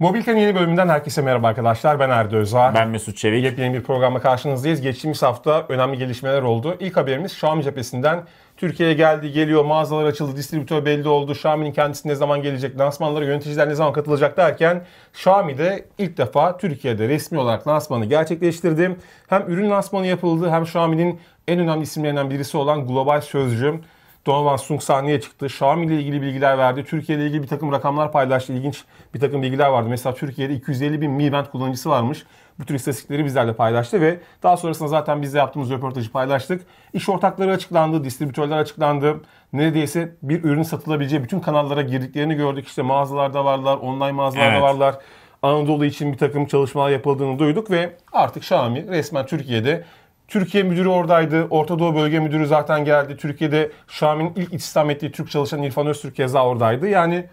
Mobilken yeni bölümünden herkese merhaba arkadaşlar. Ben Erdi Öza. Ben Mesut Çevik. Yepyeni bir programla karşınızdayız. Geçtiğimiz hafta önemli gelişmeler oldu. İlk haberimiz Xiaomi cephesinden Türkiye'ye geldi, geliyor, mağazalar açıldı, distribütör belli oldu, Xiaomi'nin kendisi ne zaman gelecek, lansmanlara yöneticiler ne zaman katılacak derken Xiaomi de ilk defa Türkiye'de resmi olarak lansmanı gerçekleştirdi. Hem ürün lansmanı yapıldı hem Xiaomi'nin en önemli isimlerinden birisi olan global sözcüm. Donovan Sung sahneye çıktı. Xiaomi ile ilgili bilgiler verdi. Türkiye ile ilgili bir takım rakamlar paylaştı. İlginç bir takım bilgiler vardı. Mesela Türkiye'de 250 bin Mi Band kullanıcısı varmış. Bu tür istatistikleri bizlerle paylaştı ve daha sonrasında zaten biz de yaptığımız röportajı paylaştık. İş ortakları açıklandı, distribütörler açıklandı. Neredeyse bir ürün satılabileceği bütün kanallara girdiklerini gördük. İşte mağazalarda varlar, online mağazalarda evet. varlar. Anadolu için bir takım çalışmalar yapıldığını duyduk ve artık Xiaomi resmen Türkiye'de Türkiye müdürü oradaydı. Orta Doğu Bölge Müdürü zaten geldi. Türkiye'de Şam'ın ilk istihdam ettiği Türk çalışan İrfan Öztürk keza oradaydı. Yani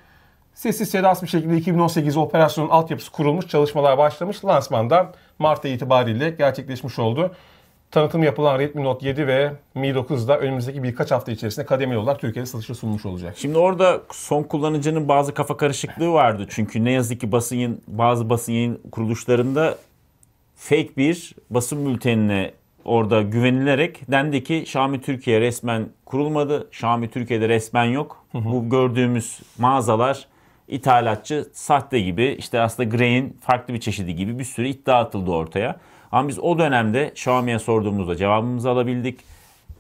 sessiz sedasız bir şekilde 2018 operasyonun altyapısı kurulmuş, çalışmalar başlamış. Lansmanda Mart ayı itibariyle gerçekleşmiş oldu. Tanıtım yapılan Redmi Note 7 ve Mi 9 da önümüzdeki birkaç hafta içerisinde kademeli olarak Türkiye'de satışa sunmuş olacak. Şimdi orada son kullanıcının bazı kafa karışıklığı vardı. Çünkü ne yazık ki basın bazı basın yayın kuruluşlarında fake bir basın bültenine orada güvenilerek dendi ki Şami Türkiye resmen kurulmadı. Şami Türkiye'de resmen yok. Hı hı. Bu gördüğümüz mağazalar ithalatçı sahte gibi işte aslında grain farklı bir çeşidi gibi bir sürü iddia atıldı ortaya. Ama biz o dönemde Xiaomi'ye sorduğumuzda cevabımızı alabildik.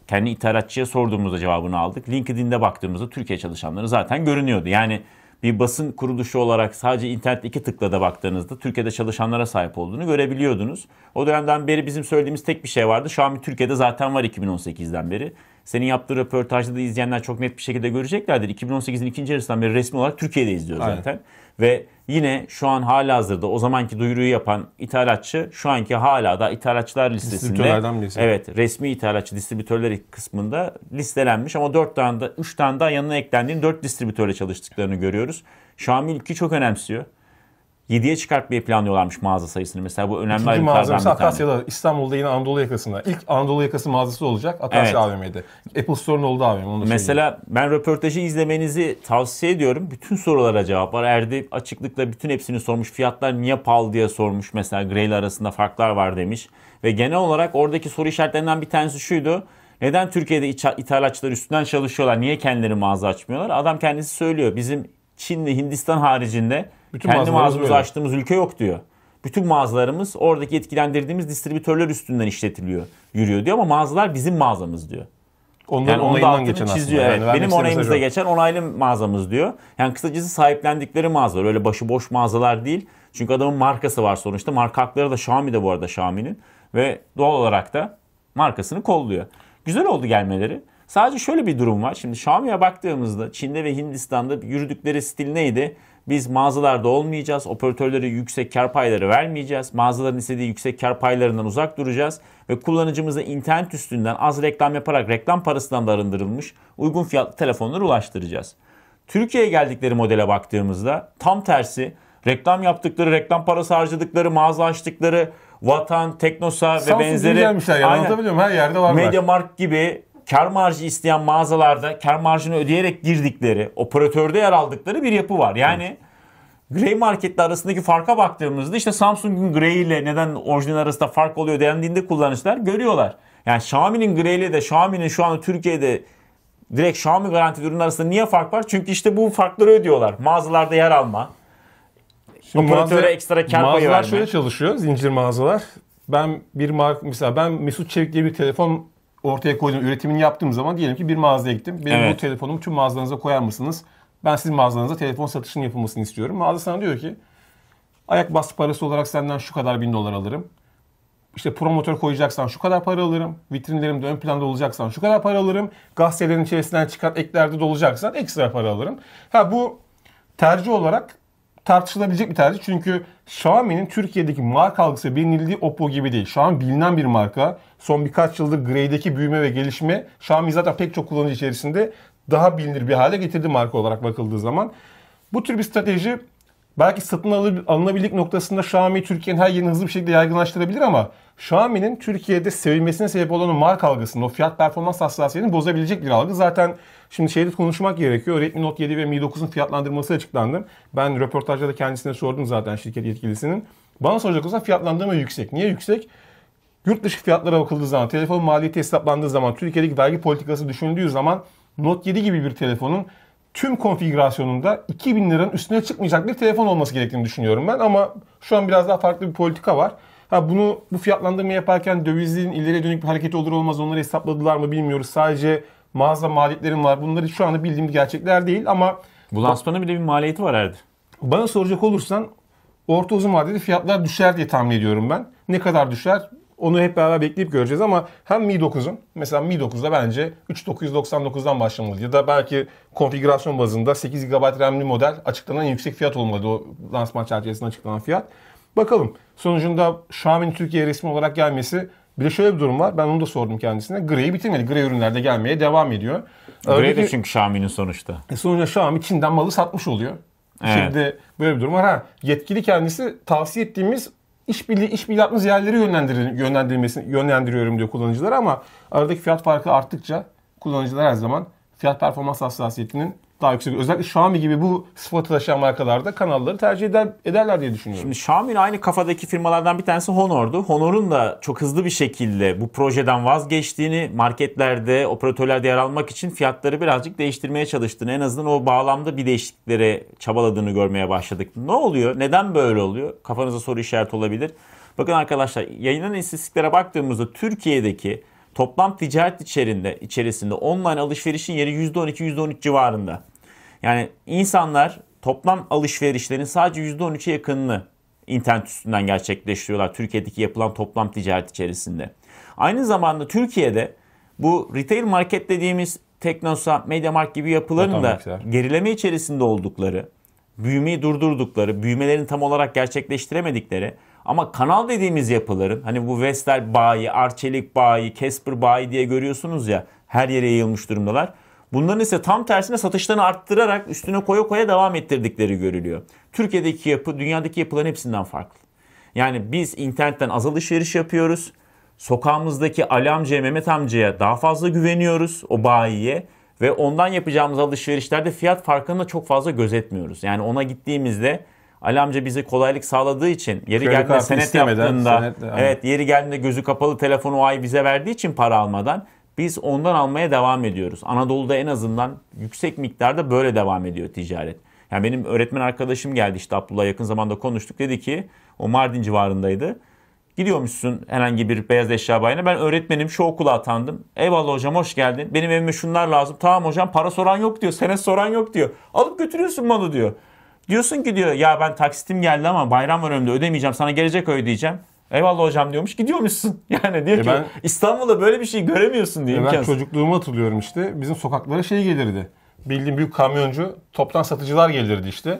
Kendi ithalatçıya sorduğumuzda cevabını aldık. LinkedIn'de baktığımızda Türkiye çalışanları zaten görünüyordu. Yani bir basın kuruluşu olarak sadece internet iki tıkla da baktığınızda Türkiye'de çalışanlara sahip olduğunu görebiliyordunuz. O dönemden beri bizim söylediğimiz tek bir şey vardı. Şu an Türkiye'de zaten var 2018'den beri. Senin yaptığı röportajda da izleyenler çok net bir şekilde göreceklerdir. 2018'in ikinci yarısından beri resmi olarak Türkiye'de izliyor zaten. Aynen. Ve yine şu an hala hazırda o zamanki duyuruyu yapan ithalatçı şu anki hala da ithalatçılar listesinde. Evet resmi ithalatçı distribütörler kısmında listelenmiş ama 4 tane de 3 tane daha yanına eklendiğin 4 distribütörle çalıştıklarını görüyoruz. Şamil ki çok önemsiyor. 7'ye çıkartmayı planlıyorlarmış mağaza sayısını. Mesela bu önemli İkinci ayrıntılardan bir Akasya'da, İstanbul'da yine Anadolu yakasında. İlk Anadolu yakası mağazası olacak Akasya evet. AVM'de. Apple Store'un olduğu AVM. Onu Mesela söyleyeyim. ben röportajı izlemenizi tavsiye ediyorum. Bütün sorulara cevap var. Erdi açıklıkla bütün hepsini sormuş. Fiyatlar niye pahalı diye sormuş. Mesela Grey arasında farklar var demiş. Ve genel olarak oradaki soru işaretlerinden bir tanesi şuydu. Neden Türkiye'de ithalatçılar üstünden çalışıyorlar? Niye kendileri mağaza açmıyorlar? Adam kendisi söylüyor. Bizim Çin ve Hindistan haricinde Bütün kendi mağazamızı açtığımız ülke yok diyor. Bütün mağazalarımız oradaki etkilendirdiğimiz distribütörler üstünden işletiliyor, yürüyor diyor ama mağazalar bizim mağazamız diyor. Onların yani onayından geçen çiziyor. Aslında. Evet. Yani Benim onayımızda geçen onaylı mağazamız diyor. Yani kısacası sahiplendikleri mağazalar. Öyle başıboş mağazalar değil. Çünkü adamın markası var sonuçta. Marka hakları da de bu arada Xiaomi'nin. Ve doğal olarak da markasını kolluyor. Güzel oldu gelmeleri. Sadece şöyle bir durum var. Şimdi Xiaomi'ye baktığımızda Çin'de ve Hindistan'da yürüdükleri stil neydi? Biz mağazalarda olmayacağız, operatörlere yüksek kar payları vermeyeceğiz, mağazaların istediği yüksek kar paylarından uzak duracağız ve kullanıcımıza internet üstünden az reklam yaparak reklam parasından da arındırılmış uygun fiyatlı telefonları ulaştıracağız. Türkiye'ye geldikleri modele baktığımızda tam tersi reklam yaptıkları, reklam parası harcadıkları, mağaza açtıkları, Vatan, Teknosa ve benzeri. Samsung gelmişler ya anlatabiliyor muyum? Her yerde varlar. Mediamarkt gibi kar marjı isteyen mağazalarda kar marjını ödeyerek girdikleri, operatörde yer aldıkları bir yapı var. Yani Grey marketle arasındaki farka baktığımızda işte Samsung'un Grey ile neden orijinal arasında fark oluyor dendiğinde kullanıcılar görüyorlar. Yani Xiaomi'nin Grey ile de Xiaomi'nin şu anda Türkiye'de direkt Xiaomi garanti ürün arasında niye fark var? Çünkü işte bu farkları ödüyorlar. Mağazalarda yer alma. Şimdi operatöre mağaza, ekstra kar payı verme. Mağazalar şöyle çalışıyor zincir mağazalar. Ben bir mark mesela ben Mesut Çevik diye bir telefon ortaya koydum üretimini yaptığım zaman diyelim ki bir mağazaya gittim. Benim evet. bu telefonumu tüm mağazalarınıza koyar mısınız? Ben sizin mağazanıza telefon satışının yapılmasını istiyorum. Mağaza sana diyor ki ayak bastı parası olarak senden şu kadar bin dolar alırım. İşte promotör koyacaksan şu kadar para alırım. Vitrinlerimde ön planda olacaksan şu kadar para alırım. Gazetelerin içerisinden çıkan eklerde dolacaksan ekstra para alırım. Ha bu tercih olarak tartışılabilecek bir tercih. Çünkü Xiaomi'nin Türkiye'deki marka algısı bilinildiği Oppo gibi değil. Xiaomi bilinen bir marka. Son birkaç yıldır Grey'deki büyüme ve gelişme Xiaomi zaten pek çok kullanıcı içerisinde daha bilinir bir hale getirdi marka olarak bakıldığı zaman. Bu tür bir strateji belki satın alınabilirlik noktasında Xiaomi Türkiye'nin her yerini hızlı bir şekilde yaygınlaştırabilir ama Xiaomi'nin Türkiye'de sevilmesine sebep olan o marka algısının, o fiyat performans hassasiyetini bozabilecek bir algı. Zaten Şimdi şeyde konuşmak gerekiyor. Redmi Note 7 ve Mi 9'un fiyatlandırması açıklandı. Ben röportajda da kendisine sordum zaten şirket yetkilisinin. Bana soracak olsa fiyatlandırma yüksek. Niye yüksek? Yurt dışı fiyatlara bakıldığı zaman, telefon maliyeti hesaplandığı zaman, Türkiye'deki vergi politikası düşünüldüğü zaman Note 7 gibi bir telefonun tüm konfigürasyonunda 2000 liranın üstüne çıkmayacak bir telefon olması gerektiğini düşünüyorum ben. Ama şu an biraz daha farklı bir politika var. Ha bunu bu fiyatlandırma yaparken dövizin ileriye dönük bir hareket olur olmaz onları hesapladılar mı bilmiyoruz. Sadece mağaza maliyetlerim var. Bunları şu anda bildiğim gerçekler değil ama... Bu lansmanın bile bir maliyeti var herhalde. Bana soracak olursan orta uzun vadede fiyatlar düşer diye tahmin ediyorum ben. Ne kadar düşer onu hep beraber bekleyip göreceğiz ama hem Mi 9'un mesela Mi 9'da bence 3999'dan başlamalı ya da belki konfigürasyon bazında 8 GB RAM'li model açıklanan yüksek fiyat olmalı o lansman çerçevesinde açıklanan fiyat. Bakalım sonucunda Xiaomi'nin Türkiye resmi olarak gelmesi bir de şöyle bir durum var. Ben onu da sordum kendisine. Grey'i bitirmedi. Gri ürünlerde gelmeye devam ediyor. Grey de çünkü Xiaomi'nin sonuçta. E sonuçta Xiaomi Çin'den malı satmış oluyor. Evet. Şimdi böyle bir durum var. Ha, yetkili kendisi tavsiye ettiğimiz iş işbirliği yaptığımız yerleri yönlendirin, yönlendirmesini yönlendiriyorum diyor kullanıcılar ama aradaki fiyat farkı arttıkça kullanıcılar her zaman fiyat performans hassasiyetinin daha yüksek. Özellikle Xiaomi gibi bu sıfatı taşıyan markalarda kanalları tercih eder, ederler diye düşünüyorum. Şimdi Xiaomi'nin aynı kafadaki firmalardan bir tanesi Honor'du. Honor'un da çok hızlı bir şekilde bu projeden vazgeçtiğini, marketlerde, operatörlerde yer almak için fiyatları birazcık değiştirmeye çalıştığını, en azından o bağlamda bir değişikliklere çabaladığını görmeye başladık. Ne oluyor? Neden böyle oluyor? Kafanıza soru işareti olabilir. Bakın arkadaşlar yayınlanan istatistiklere baktığımızda Türkiye'deki Toplam ticaret içerisinde, içerisinde online alışverişin yeri %12-%13 civarında. Yani insanlar toplam alışverişlerin sadece %13'e yakınını internet üstünden gerçekleştiriyorlar Türkiye'deki yapılan toplam ticaret içerisinde. Aynı zamanda Türkiye'de bu retail market dediğimiz Teknosa, Mediamarkt gibi yapıların da gerileme içerisinde oldukları, büyümeyi durdurdukları, büyümelerini tam olarak gerçekleştiremedikleri ama kanal dediğimiz yapıların hani bu Vestel bayi, Arçelik bayi, Casper bayi diye görüyorsunuz ya her yere yayılmış durumdalar. Bunların ise tam tersine satışlarını arttırarak üstüne koya koya devam ettirdikleri görülüyor. Türkiye'deki yapı dünyadaki yapıların hepsinden farklı. Yani biz internetten az alışveriş yapıyoruz. Sokağımızdaki Ali amcaya, Mehmet amcaya daha fazla güveniyoruz o bayiye. Ve ondan yapacağımız alışverişlerde fiyat farkını da çok fazla gözetmiyoruz. Yani ona gittiğimizde Ali amca bize kolaylık sağladığı için yeri Kredi geldiğinde senet yaptığında senetle, evet yeri geldiğinde gözü kapalı telefonu o ay bize verdiği için para almadan biz ondan almaya devam ediyoruz. Anadolu'da en azından yüksek miktarda böyle devam ediyor ticaret. Yani benim öğretmen arkadaşım geldi işte Abdullah yakın zamanda konuştuk dedi ki o Mardin civarındaydı. Gidiyormuşsun herhangi bir beyaz eşya bayına. Ben öğretmenim şu okula atandım. Eyvallah hocam hoş geldin. Benim evime şunlar lazım. Tamam hocam para soran yok diyor. Senet soran yok diyor. Alıp götürüyorsun malı diyor. Diyorsun ki diyor ya ben taksitim geldi ama bayram var önümde ödemeyeceğim sana gelecek ödeyeceğim. Eyvallah hocam diyormuş gidiyormuşsun. Yani diyor e ki ben, İstanbul'da böyle bir şey göremiyorsun diye. E ben çocukluğumu hatırlıyorum işte bizim sokaklara şey gelirdi. Bildiğim büyük kamyoncu toptan satıcılar gelirdi işte.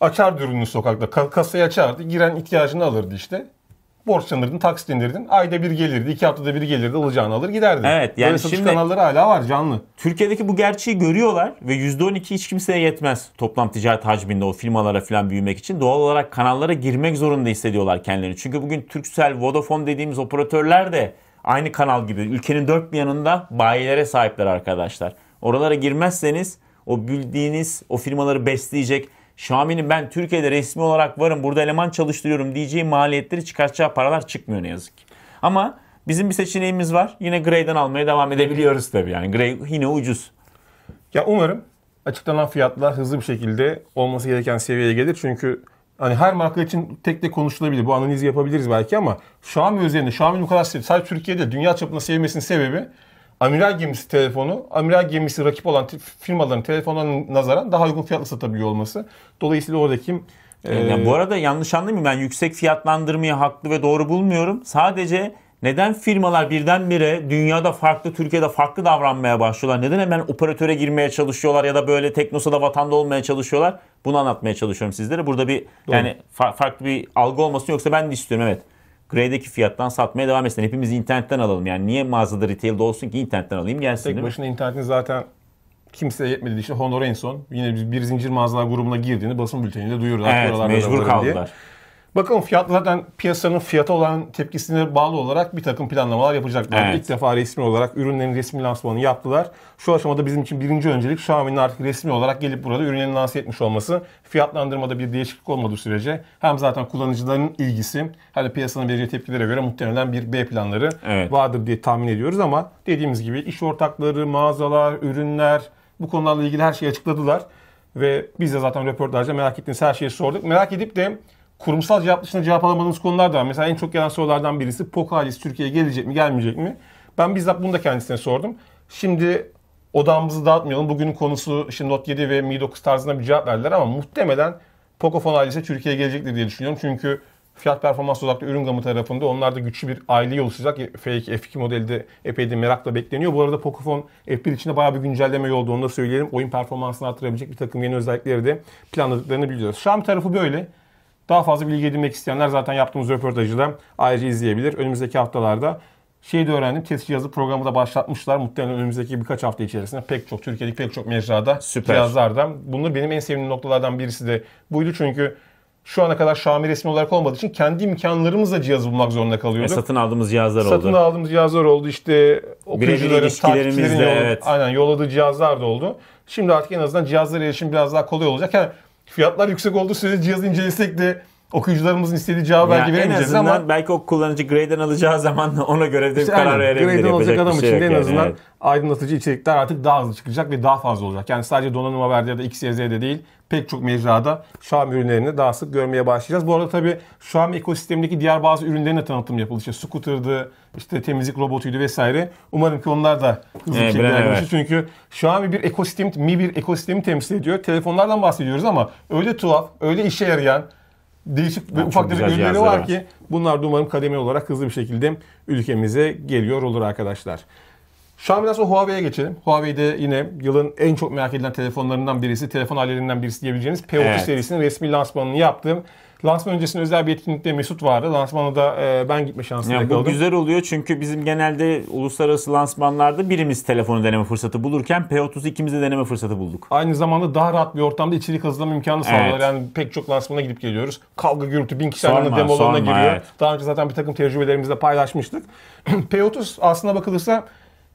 Açar ürünü sokakta kasayı açardı giren ihtiyacını alırdı işte borçlanırdın, taksit indirdin. Ayda bir gelirdi, iki haftada bir gelirdi, alacağını alır giderdin. Evet yani Böyle satış kanalları hala var canlı. Türkiye'deki bu gerçeği görüyorlar ve %12 hiç kimseye yetmez toplam ticaret hacminde o firmalara falan büyümek için. Doğal olarak kanallara girmek zorunda hissediyorlar kendilerini. Çünkü bugün Türksel, Vodafone dediğimiz operatörler de aynı kanal gibi ülkenin dört bir yanında bayilere sahipler arkadaşlar. Oralara girmezseniz o bildiğiniz o firmaları besleyecek Şami'nin ben Türkiye'de resmi olarak varım burada eleman çalıştırıyorum diyeceği maliyetleri çıkartacağı paralar çıkmıyor ne yazık ki. Ama bizim bir seçeneğimiz var. Yine Grey'den almaya devam edebiliyoruz tabii yani. Grey yine ucuz. Ya umarım açıklanan fiyatlar hızlı bir şekilde olması gereken seviyeye gelir. Çünkü hani her marka için tek tek konuşulabilir. Bu analizi yapabiliriz belki ama Xiaomi üzerinde Xiaomi'nin bu kadar sevdi. Sadece Türkiye'de dünya çapında sevmesinin sebebi amiral gemisi telefonu, amiral gemisi rakip olan te- firmaların telefonuna nazaran daha uygun fiyatla satabiliyor olması. Dolayısıyla oradaki e, yani e, bu arada yanlış anlamayın ben yüksek fiyatlandırmayı haklı ve doğru bulmuyorum. Sadece neden firmalar birdenbire dünyada farklı, Türkiye'de farklı davranmaya başlıyorlar? Neden hemen operatöre girmeye çalışıyorlar ya da böyle teknosada vatanda olmaya çalışıyorlar? Bunu anlatmaya çalışıyorum sizlere. Burada bir Doğru. yani fa- farklı bir algı olmasın yoksa ben de istiyorum evet. Grey'deki fiyattan satmaya devam etsin. Hepimiz internetten alalım. Yani niye mağazada retail'de olsun ki internetten alayım gelsin Tek değil başına internetin zaten kimseye yetmediği için Honor en son yine bir zincir mağazalar grubuna girdiğini basın bülteninde duyuyorlar. Evet mecbur kaldılar. Diye. Bakalım fiyat zaten piyasanın fiyata olan tepkisine bağlı olarak bir takım planlamalar yapacaklar. Evet. İlk defa resmi olarak ürünlerin resmi lansmanını yaptılar. Şu aşamada bizim için birinci öncelik Xiaomi'nin artık resmi olarak gelip burada ürünlerini lanse etmiş olması. Fiyatlandırmada bir değişiklik olmadığı sürece hem zaten kullanıcıların ilgisi hem de piyasanın vereceği tepkilere göre muhtemelen bir B planları evet. vardır diye tahmin ediyoruz ama dediğimiz gibi iş ortakları, mağazalar, ürünler bu konularla ilgili her şeyi açıkladılar. Ve biz de zaten röportajda merak ettiğiniz her şeyi sorduk. Merak edip de kurumsal cevap dışında cevap alamadığınız konular da var. Mesela en çok gelen sorulardan birisi POK ailesi Türkiye'ye gelecek mi gelmeyecek mi? Ben bizzat bunu da kendisine sordum. Şimdi odamızı dağıtmayalım. Bugünün konusu işte Note 7 ve Mi 9 tarzında bir cevap verdiler ama muhtemelen Pocophone ailesi Türkiye'ye gelecektir diye düşünüyorum. Çünkü fiyat performans odaklı ürün gamı tarafında onlar da güçlü bir aile oluşacak. F2, e, F2 modelde epey de merakla bekleniyor. Bu arada Pocophone F1 içinde bayağı bir güncelleme oldu. Onu da söyleyelim. Oyun performansını artırabilecek bir takım yeni özellikleri de planladıklarını biliyoruz. Xiaomi tarafı böyle. Daha fazla bilgi edinmek isteyenler zaten yaptığımız röportajı da ayrıca izleyebilir. Önümüzdeki haftalarda şey de öğrendim. Test cihazı programı da başlatmışlar. Muhtemelen önümüzdeki birkaç hafta içerisinde pek çok Türkiye'deki pek çok mecrada Süper. cihazlarda. Bunlar benim en sevdiğim noktalardan birisi de buydu. Çünkü şu ana kadar Xiaomi resmi olarak olmadığı için kendi imkanlarımızla cihaz bulmak zorunda kalıyorduk. E, satın aldığımız cihazlar satın oldu. Satın aldığımız cihazlar oldu. İşte okuyucuların, takipçilerin evet. aynen yolladığı cihazlar da oldu. Şimdi artık en azından cihazlara erişim biraz daha kolay olacak. Yani fiyatlar yüksek olduğu sürece cihaz incelesek de okuyucularımızın istediği cevabı yani belki veremeyeceğiz. En azından belki o kullanıcı grade'den alacağı zaman ona göre de işte karar verebilir. Grade'den alacak adam şey için şey en azından evet. aydınlatıcı içerikler artık daha hızlı çıkacak ve daha fazla olacak. Yani sadece donanıma verdi ya da X, Y, Z'de değil pek çok mecrada Şam ürünlerini daha sık görmeye başlayacağız. Bu arada tabii Şam ekosistemindeki diğer bazı ürünlerin de tanıtım yapıldı. İşte scooter'dı, işte temizlik robotuydu vesaire. Umarım ki onlar da hızlı bir şekilde evet. Çünkü Xiaomi bir ekosistem, Mi bir ekosistemi temsil ediyor. Telefonlardan bahsediyoruz ama öyle tuhaf, öyle işe yarayan, değişik ve ufak tefek ürünleri var ki bunlar da umarım kademeli olarak hızlı bir şekilde ülkemize geliyor olur arkadaşlar. Şu an biraz sonra Huawei'ye geçelim. Huawei'de yine yılın en çok merak edilen telefonlarından birisi, telefon ailelerinden birisi diyebileceğiniz P30 evet. serisinin resmi lansmanını yaptım. Lansman öncesinde özel bir etkinlikte Mesut vardı. Lansmana da e, ben gitme şansı yani yakaladım. Bu güzel oluyor çünkü bizim genelde uluslararası lansmanlarda birimiz telefonu deneme fırsatı bulurken P30 ikimiz de deneme fırsatı bulduk. Aynı zamanda daha rahat bir ortamda içerik hazırlama imkanı evet. sağlıyor. Yani pek çok lansmana gidip geliyoruz. Kavga gürültü bin kişi aynı anda demo giriyor. Evet. Daha önce zaten bir takım tecrübelerimizle paylaşmıştık. P30 aslına bakılırsa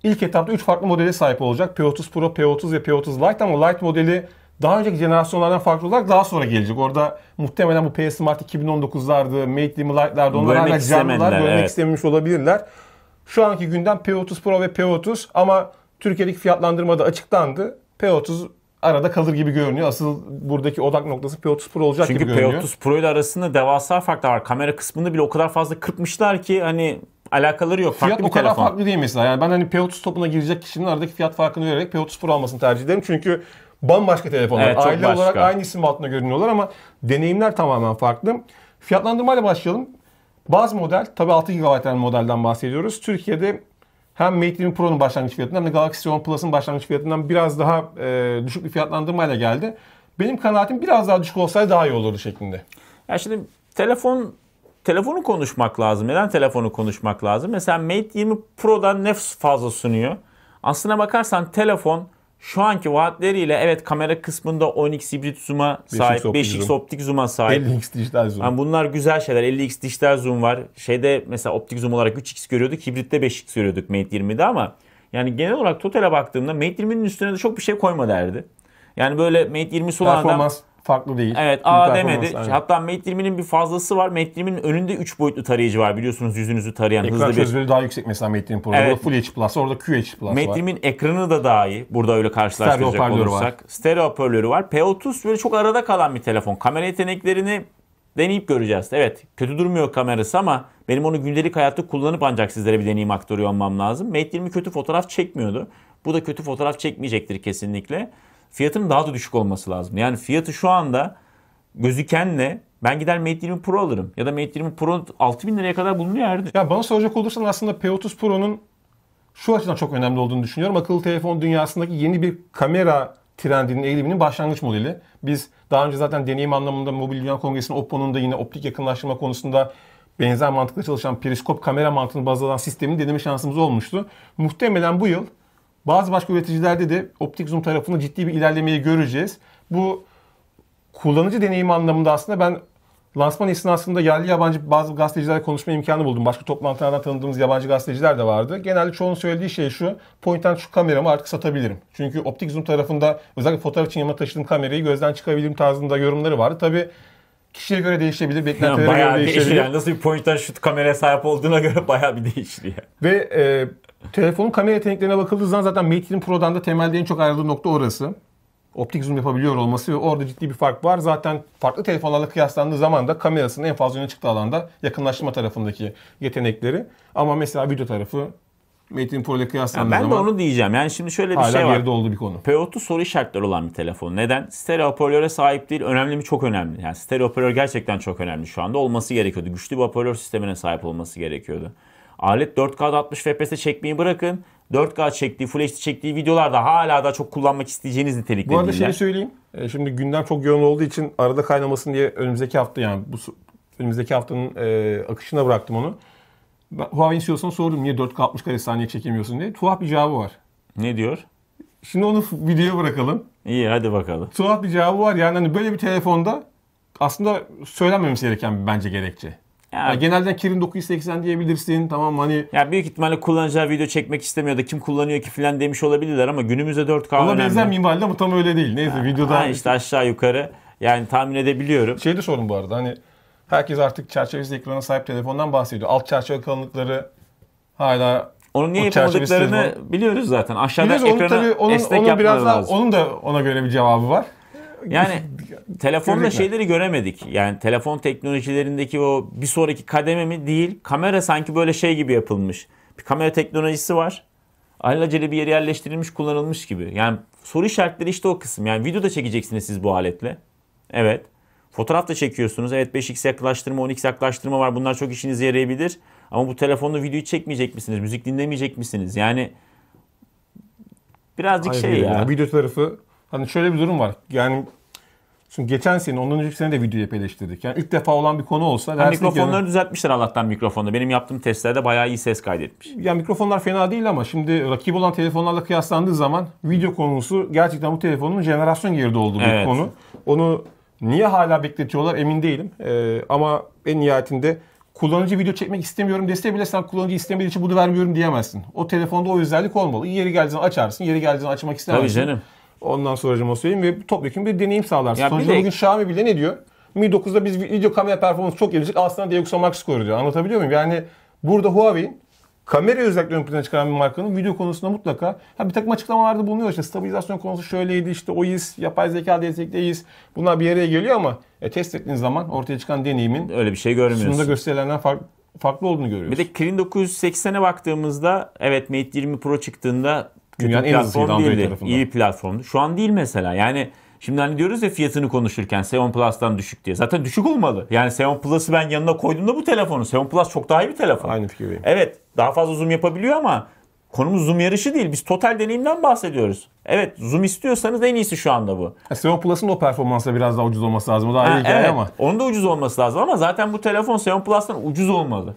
İlk etapta 3 farklı modele sahip olacak. P30 Pro, P30 ve P30 Lite ama Lite modeli daha önceki jenerasyonlardan farklı olarak daha sonra gelecek. Orada muhtemelen bu PS Smart 2019'lardı, Mate Limi Lite'lardı onlar hala canlılar. Görmek evet. istememiş olabilirler. Şu anki günden P30 Pro ve P30 ama Türkiye'deki fiyatlandırmada açıklandı. P30 arada kalır gibi görünüyor. Asıl buradaki odak noktası P30 Pro olacak Çünkü gibi görünüyor. Çünkü P30 Pro ile arasında devasa farklar var. Kamera kısmında bile o kadar fazla kırpmışlar ki hani alakaları yok. Farklı fiyat o kadar telefon. farklı değil mesela. Yani ben hani P30 topuna girecek kişinin aradaki fiyat farkını vererek P30 Pro almasını tercih ederim. Çünkü bambaşka telefonlar. Evet, Aile başka. olarak aynı isim altında görünüyorlar ama deneyimler tamamen farklı. Fiyatlandırmayla başlayalım. Bazı model, tabi 6 GB modelden bahsediyoruz. Türkiye'de hem Mate 20 Pro'nun başlangıç fiyatından hem de Galaxy 10 Plus'ın başlangıç fiyatından biraz daha e, düşük bir fiyatlandırmayla geldi. Benim kanaatim biraz daha düşük olsaydı daha iyi olurdu şeklinde. Ya şimdi telefon telefonu konuşmak lazım. Neden telefonu konuşmak lazım? Mesela Mate 20 Pro'da ne fazla sunuyor? Aslına bakarsan telefon şu anki vaatleriyle evet kamera kısmında 10x hibrit zoom'a sahip, 5x, optik, 5X zoom. zoom'a sahip. 50x dijital zoom. Yani bunlar güzel şeyler. 50x dijital zoom var. Şeyde mesela optik zoom olarak 3x görüyorduk, hibritte 5x görüyorduk Mate 20'de ama yani genel olarak totale baktığımda Mate 20'nin üstüne de çok bir şey koyma derdi. Yani böyle Mate 20 olan adam farklı değil. Evet A demedi. Evet. Hatta Mate 20'nin bir fazlası var. Mate 20'nin önünde 3 boyutlu tarayıcı var biliyorsunuz yüzünüzü tarayan Ekran hızlı bir. çözünürlüğü daha yüksek mesela Mate 20 Pro'da. Evet. Full HD Plus orada QHD Plus Mate var. Mate ekranı da daha iyi. Burada öyle karşılaştıracak Stereo olursak. Var. Stereo hoparlörü var. P30 böyle çok arada kalan bir telefon. Kamera yeteneklerini deneyip göreceğiz. Evet kötü durmuyor kamerası ama benim onu gündelik hayatta kullanıp ancak sizlere bir deneyim aktarıyor olmam lazım. Mate 20 kötü fotoğraf çekmiyordu. Bu da kötü fotoğraf çekmeyecektir kesinlikle fiyatın daha da düşük olması lazım. Yani fiyatı şu anda gözükenle ben gider Mate 20 Pro alırım. Ya da Mate 20 Pro 6000 liraya kadar bulunuyor Erdi. Ya bana soracak olursan aslında P30 Pro'nun şu açıdan çok önemli olduğunu düşünüyorum. Akıllı telefon dünyasındaki yeni bir kamera trendinin, eğiliminin başlangıç modeli. Biz daha önce zaten deneyim anlamında Mobil Dünya Kongresi'nin Oppo'nun da yine optik yakınlaştırma konusunda benzer mantıkla çalışan periskop kamera mantığını baz alan sistemini deneme şansımız olmuştu. Muhtemelen bu yıl bazı başka üreticilerde de optik zoom tarafında ciddi bir ilerlemeyi göreceğiz. Bu kullanıcı deneyimi anlamında aslında ben lansman esnasında yerli yabancı bazı gazetecilerle konuşma imkanı buldum. Başka toplantılardan tanıdığımız yabancı gazeteciler de vardı. Genelde çoğunun söylediği şey şu. Point and şu kameramı artık satabilirim. Çünkü optik zoom tarafında özellikle fotoğraf için yanıma taşıdığım kamerayı gözden çıkabilirim tarzında yorumları vardı. Tabii kişiye göre değişebilir, beklentilere yani bayağı göre değişebilir. Yani nasıl bir point'ten şut kameraya sahip olduğuna göre bayağı bir değişti yani. Ve e, telefonun kamera yeteneklerine bakıldığı zaman zaten Mate 20 Pro'dan da temelde en çok ayrıldığı nokta orası. Optik zoom yapabiliyor olması ve orada ciddi bir fark var. Zaten farklı telefonlarla kıyaslandığı zaman da kamerasının en fazla öne çıktığı alanda yakınlaştırma tarafındaki yetenekleri. Ama mesela video tarafı Metin Pro ile kıyaslandığı ben zaman. Ben de onu diyeceğim. Yani şimdi şöyle bir şey var. Hala olduğu bir konu. P30 soru işaretleri olan bir telefon. Neden? Stereo hoparlöre sahip değil. Önemli mi? Çok önemli. Yani stereo hoparlör gerçekten çok önemli şu anda. Olması gerekiyordu. Güçlü bir hoparlör sistemine sahip olması gerekiyordu. Alet 4K'da 60 fps çekmeyi bırakın. 4K çektiği, Full HD çektiği videolarda hala da çok kullanmak isteyeceğiniz nitelikte Bu arada şeyi söyleyeyim. E, şimdi gündem çok yoğun olduğu için arada kaynamasın diye önümüzdeki hafta yani bu önümüzdeki haftanın e, akışına bıraktım onu. Ben Huawei'in CEO'suna sordum niye 4K 60 kare saniye çekemiyorsun diye. Tuhaf bir cevabı var. Ne diyor? Şimdi onu videoya bırakalım. İyi hadi bakalım. Tuhaf bir cevabı var yani hani böyle bir telefonda aslında söylenmemesi gereken bence gerekçe. Ya, yani genelde Kirin 980 diyebilirsin tamam hani. Ya büyük ihtimalle kullanıcılar video çekmek istemiyor da kim kullanıyor ki filan demiş olabilirler ama günümüzde 4K Ona önemli. benzer minvalde ama tam öyle değil. Neyse ha, videoda. Ha, işte aşağı yukarı yani tahmin edebiliyorum. Şey de sorun bu arada hani herkes artık çerçevesiz ekrana sahip telefondan bahsediyor. Alt çerçeve kalınlıkları hala onun niye yapamadıklarını biliyoruz zaten. Aşağıda Biliyoruz, ekrana tabii, onun, esnek onun biraz daha, Onun da ona göre bir cevabı var. Yani telefonda şeyleri göremedik. Yani telefon teknolojilerindeki o bir sonraki kademe mi değil. Kamera sanki böyle şey gibi yapılmış. Bir kamera teknolojisi var. Alelacele bir yere yerleştirilmiş, kullanılmış gibi. Yani soru işaretleri işte o kısım. Yani video da çekeceksiniz siz bu aletle. Evet. Fotoğraf da çekiyorsunuz. Evet 5x yaklaştırma, 10x yaklaştırma var. Bunlar çok işinize yarayabilir. Ama bu telefonla videoyu çekmeyecek misiniz? Müzik dinlemeyecek misiniz? Yani birazcık Hayır, şey ya. ya. Video tarafı hani şöyle bir durum var. Yani Şimdi geçen sene, ondan önceki sene de video hep Yani ilk defa olan bir konu olsa... Ha, mikrofonları yani... düzeltmişler Allah'tan mikrofonda. Benim yaptığım testlerde bayağı iyi ses kaydetmiş. Yani mikrofonlar fena değil ama şimdi rakip olan telefonlarla kıyaslandığı zaman video konusu gerçekten bu telefonun jenerasyon geride olduğu evet. bir konu. Onu Niye hala bekletiyorlar emin değilim. E, ama en nihayetinde kullanıcı video çekmek istemiyorum dese bile sen kullanıcı istemediği için bunu vermiyorum diyemezsin. O telefonda o özellik olmalı. Yeri geldiğinde açarsın, yeri geldiğinde açmak istemezsin. Tabii canım. Ondan sonra söyleyeyim ve topyekun bir deneyim sağlarsın. Ya Sonuçta de... bugün Xiaomi bile ne diyor? Mi 9'da biz video kamera performansı çok gelecek aslında D9 Max koyuyor diyor. Anlatabiliyor muyum? Yani burada Huawei'in kamera özellikle ön plana çıkaran bir markanın video konusunda mutlaka ha bir takım açıklamalarda bulunuyor. İşte stabilizasyon konusu şöyleydi, işte o iz, yapay zeka destekli iz. Bunlar bir yere geliyor ama e, test ettiğiniz zaman ortaya çıkan deneyimin öyle bir şey görmüyorsun. Sunumda gösterilenden farklı farklı olduğunu görüyoruz. Bir de Kirin 980'e baktığımızda evet Mate 20 Pro çıktığında kötü Dünyanın platform en değildi. İyi platformdu. Şu an değil mesela. Yani Şimdi hani diyoruz ya fiyatını konuşurken Xeon Plus'tan düşük diye. Zaten düşük olmalı. Yani Xeon Plus'ı ben yanına koyduğumda bu telefonu. Xeon Plus çok daha iyi bir telefon. Aynı fikirdeyim. Evet daha fazla zoom yapabiliyor ama konumuz zoom yarışı değil. Biz total deneyimden bahsediyoruz. Evet zoom istiyorsanız en iyisi şu anda bu. Xeon Plus'ın o performansa biraz daha ucuz olması lazım. O da ayrı hikaye evet, ama. Onun da ucuz olması lazım ama zaten bu telefon Xeon Plus'tan ucuz olmalı.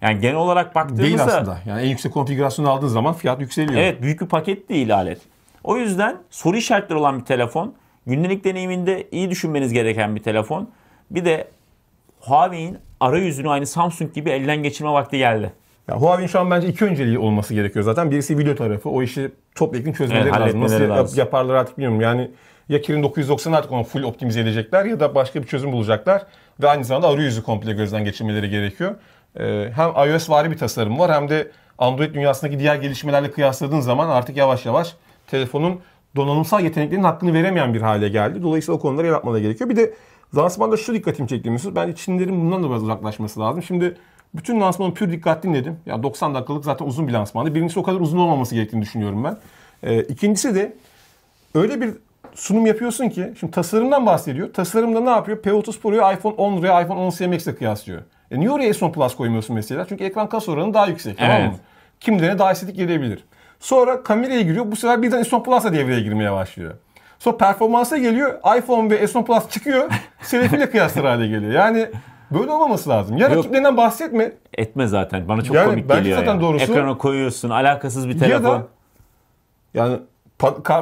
Yani genel olarak baktığımızda... Değil aslında. Yani en yüksek konfigürasyonu aldığın zaman fiyat yükseliyor. Evet büyük bir paket değil alet. O yüzden soru işaretleri olan bir telefon Günlük deneyiminde iyi düşünmeniz gereken bir telefon. Bir de Huawei'in arayüzünü aynı Samsung gibi elden geçirme vakti geldi. Ya Huawei'nin şu an bence iki önceliği olması gerekiyor zaten. Birisi video tarafı. O işi topyekun çözmeleri evet, lazım. Nasıl lazım. yaparlar artık bilmiyorum. Yani ya Kirin 990 artık onu full optimize edecekler ya da başka bir çözüm bulacaklar. Ve aynı zamanda arayüzü komple gözden geçirmeleri gerekiyor. Ee, hem iOS vari bir tasarım var hem de Android dünyasındaki diğer gelişmelerle kıyasladığın zaman artık yavaş yavaş telefonun donanımsal yeteneklerin hakkını veremeyen bir hale geldi. Dolayısıyla o konuları el gerekiyor. Bir de lansmanda şu dikkatimi çekti Mesut. Bence Çinlerin bundan da biraz uzaklaşması lazım. Şimdi bütün lansmanı pür dikkat dinledim. Ya 90 dakikalık zaten uzun bir lansmandı. Birincisi o kadar uzun olmaması gerektiğini düşünüyorum ben. Ee, ikincisi de öyle bir sunum yapıyorsun ki şimdi tasarımdan bahsediyor. Tasarımda ne yapıyor? P30 Pro'yu iPhone 10 ve iPhone 10 CMX'e kıyaslıyor. E niye oraya S10 Plus koymuyorsun mesela? Çünkü ekran kas oranı daha yüksek. Evet. Tamam mı? Kimlerine daha estetik gelebilir. Sonra kameraya giriyor. Bu sefer birden S10 plusa da devreye girmeye başlıyor. Sonra performansa geliyor. iPhone ve S10 Plus çıkıyor. Selefiyle kıyaslar hale geliyor. Yani Böyle olmaması lazım. Ya rakiplerinden bahsetme. Etme zaten. Bana çok yani komik geliyor. Zaten yani. doğrusu, Ekrana koyuyorsun. Alakasız bir telefon. Ya da yani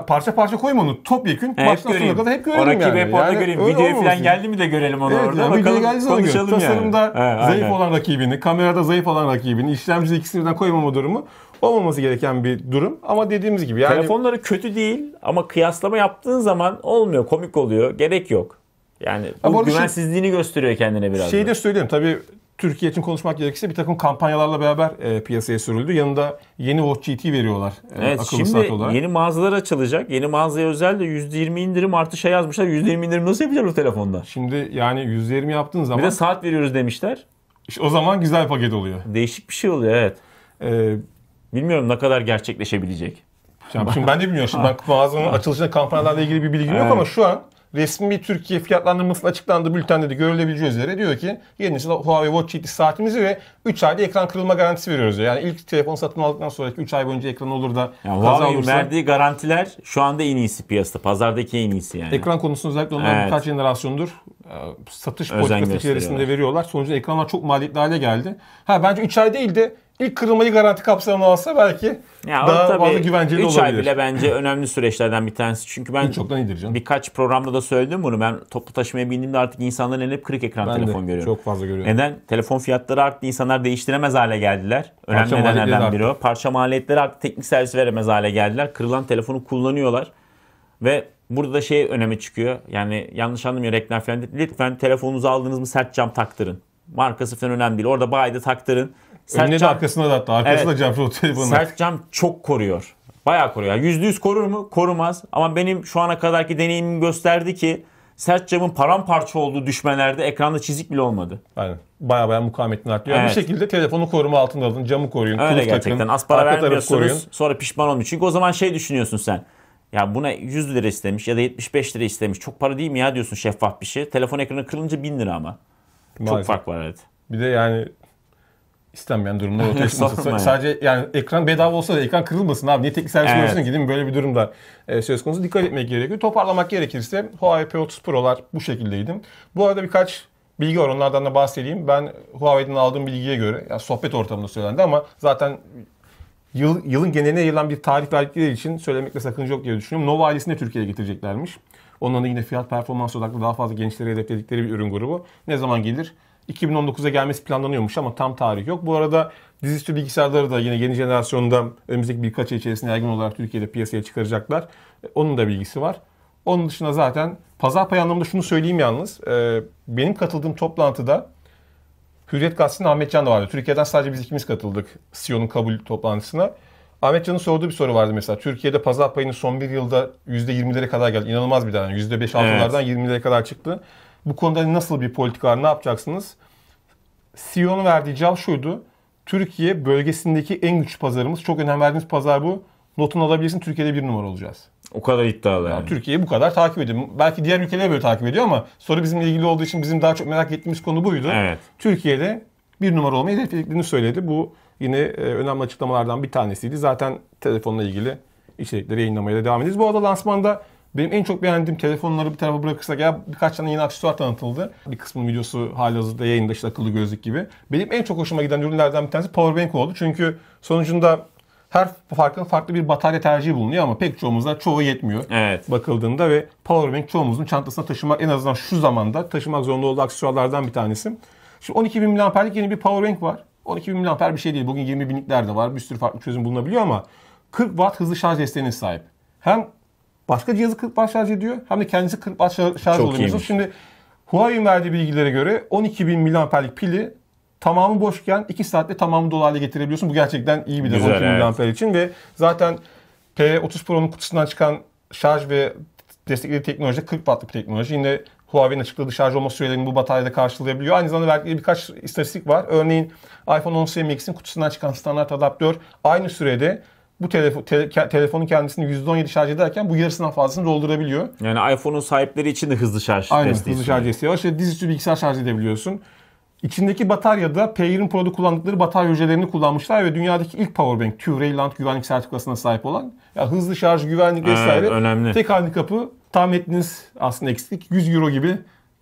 parça parça koyma onu. Topyekün. E, baştan sonuna kadar hep görelim o Rakibi hep orada yani, görelim. Videoya falan geldi mi de görelim onu evet, orada. Yani, Bakalım geldi konuşalım yani. Tasarımda He, zayıf aynen. olan rakibini, kamerada zayıf olan rakibini, işlemci ikisini birden koymama durumu olmaması gereken bir durum. Ama dediğimiz gibi yani... Telefonları kötü değil ama kıyaslama yaptığın zaman olmuyor, komik oluyor, gerek yok. Yani bu şey- güvensizliğini şey, gösteriyor kendine biraz. Şeyi de söyleyeyim tabii Türkiye için konuşmak gerekirse bir takım kampanyalarla beraber e, piyasaya sürüldü. Yanında yeni Watch GT veriyorlar e, evet, akıllı şimdi saat olarak. Yeni mağazalar açılacak. Yeni mağazaya özel de %20 indirim artı şey yazmışlar. %20 indirim nasıl yapacak bu telefonda? Şimdi yani %20 yaptığın zaman... Bir de saat veriyoruz demişler. İşte o zaman güzel paket oluyor. Değişik bir şey oluyor evet. E, Bilmiyorum ne kadar gerçekleşebilecek. Şimdi, şimdi ben de bilmiyorum. Şimdi ben mağazanın açılışında kampanyalarla ilgili bir bilgim evet. ama şu an resmi Türkiye fiyatlandırmasının açıklandığı bültende de görülebileceği üzere diyor ki yeni Huawei Watch 7 saatimizi ve 3 ayda ekran kırılma garantisi veriyoruz diyor. Yani ilk telefon satın aldıktan sonraki 3 ay boyunca ekran olur da yani kaza olursa. verdiği garantiler şu anda en iyisi piyasada. Pazardaki en iyisi yani. Ekran konusunda özellikle onlar evet. birkaç jenerasyondur ee, satış politikası içerisinde veriyorlar. Sonucunda ekranlar çok maliyetli hale geldi. Ha bence 3 ay değil de ilk kırılmayı garanti kapsamına alsa belki ya daha tabii fazla güvenceli 3 olabilir. 3 ay bile bence önemli süreçlerden bir tanesi. Çünkü ben çoktan iyidir canım. birkaç programda da söyledim bunu. Ben toplu taşımaya bindiğimde artık insanların en hep kırık ekran ben telefon de, görüyorum. çok fazla görüyorum. Neden? Telefon fiyatları arttı. İnsanlar değiştiremez hale geldiler. Önemli Parça nedenlerden biri o. Parça maliyetleri arttı. Teknik servis veremez hale geldiler. Kırılan telefonu kullanıyorlar. Ve Burada da şey öneme çıkıyor. Yani yanlış anlamayın reklam falan. Lütfen telefonunuzu aldığınız mı sert cam taktırın. Markası falan önemli değil. Orada bayide taktırın. Sert Önüne cam, de arkasına da hatta. Arkasına evet, cam telefonu. Sert cam çok koruyor. Bayağı koruyor. Yüzde yüz korur mu? Korumaz. Ama benim şu ana kadarki deneyimim gösterdi ki sert camın paramparça olduğu düşmelerde ekranda çizik bile olmadı. Aynen. bayağı bayağı mukavemetini artıyor. Evet. bir şekilde telefonu koruma altında alın, camı koruyun, Öyle gerçekten. Takın, Az para vermiyorsunuz, sonra pişman olmuyor. Çünkü o zaman şey düşünüyorsun sen. Ya buna 100 lira istemiş ya da 75 lira istemiş. Çok para değil mi ya diyorsun şeffaf bir şey. Telefon ekranı kırılınca 1000 lira ama. Maalesef. Çok fark var evet. Bir de yani istemeyen durumlar ortaya çıkmasın. Sadece yani ekran bedava olsa da ekran kırılmasın abi. Niye teknik servis evet. görürsün ki değil mi? Böyle bir durumda e, söz konusu. Dikkat etmek gerekiyor. Toparlamak gerekirse Huawei P30 Pro'lar bu şekildeydi. Bu arada birkaç bilgi var. Onlardan da bahsedeyim. Ben Huawei'den aldığım bilgiye göre, yani sohbet ortamında söylendi ama zaten yıl, yılın geneline yayılan bir tarih verdikleri için söylemekte sakınca yok diye düşünüyorum. Nova ailesini de Türkiye'ye getireceklermiş. Ondan da yine fiyat performans odaklı daha fazla gençlere hedefledikleri bir ürün grubu. Ne zaman gelir? 2019'a gelmesi planlanıyormuş ama tam tarih yok. Bu arada dizüstü bilgisayarları da yine yeni jenerasyonda önümüzdeki birkaç ay içerisinde yaygın olarak Türkiye'de piyasaya çıkaracaklar. E, onun da bilgisi var. Onun dışında zaten pazar payı anlamında şunu söyleyeyim yalnız. E, benim katıldığım toplantıda Hürriyet Gazetesi'nde Ahmet Can da vardı. Türkiye'den sadece biz ikimiz katıldık CEO'nun kabul toplantısına. Ahmet Can'ın sorduğu bir soru vardı mesela. Türkiye'de pazar payının son bir yılda %20'lere kadar geldi. İnanılmaz bir değer. Yani %5-6'lardan evet. 20'lere kadar çıktı. Bu konuda hani nasıl bir politika var? Ne yapacaksınız? CEO'nun verdiği cevap şuydu. Türkiye bölgesindeki en güçlü pazarımız. Çok önem verdiğimiz pazar bu notunu alabilirsin Türkiye'de bir numara olacağız. O kadar iddialı yani. Türkiye'yi bu kadar takip ediyor. Belki diğer ülkeler böyle takip ediyor ama soru bizimle ilgili olduğu için bizim daha çok merak ettiğimiz konu buydu. Evet. Türkiye'de bir numara olmayı hedeflediklerini söyledi. Bu yine e, önemli açıklamalardan bir tanesiydi. Zaten telefonla ilgili içerikleri yayınlamaya da devam ediyoruz. Bu arada lansmanda benim en çok beğendiğim telefonları bir tarafa bırakırsak ya birkaç tane yeni aksesuar tanıtıldı. Bir kısmının videosu hali hazırda yayında işte akıllı gözlük gibi. Benim en çok hoşuma giden ürünlerden bir tanesi Powerbank oldu. Çünkü sonucunda her farklı farklı bir batarya tercihi bulunuyor ama pek çoğumuzda çoğu yetmiyor. Evet. Bakıldığında ve powerbank çoğumuzun çantasına taşımak en azından şu zamanda taşımak zorunda olduğu aksesuarlardan bir tanesi. Şimdi 12.000 bin miliamperlik yeni bir powerbank var. 12.000 bin miliamper bir şey değil. Bugün 20 de var. Bir sürü farklı çözüm bulunabiliyor ama 40 watt hızlı şarj desteğine sahip. Hem başka cihazı 40 watt şarj ediyor hem de kendisi 40 watt şarj, şarj oluyor. Şimdi Huawei'nin verdiği bilgilere göre 12.000 bin miliamperlik pili tamamı boşken 2 saatte tamamı dolu getirebiliyorsun. Bu gerçekten iyi bir de 12 evet. mAh için ve zaten P30 Pro'nun kutusundan çıkan şarj ve destekli teknoloji 40 wattlık bir teknoloji. Yine Huawei'nin açıkladığı şarj olma sürelerini bu bataryada karşılayabiliyor. Aynı zamanda verdikleri birkaç istatistik var. Örneğin iPhone 10 Max'in kutusundan çıkan standart adaptör aynı sürede bu telefon, te, telefonun kendisini %17 şarj ederken bu yarısından fazlasını doldurabiliyor. Yani iPhone'un sahipleri için de hızlı şarj Aynen, testi. Aynen hızlı şarj testi. İşte dizüstü bilgisayar şarj edebiliyorsun. İçindeki bataryada P20 Pro'da kullandıkları batarya hücrelerini kullanmışlar ve dünyadaki ilk powerbank TÜV Rayland güvenlik sertifikasına sahip olan ya hızlı şarj, güvenlik vesaire. Ee, önemli. Tek handikapı tahmin ettiğiniz aslında eksik. 100 euro gibi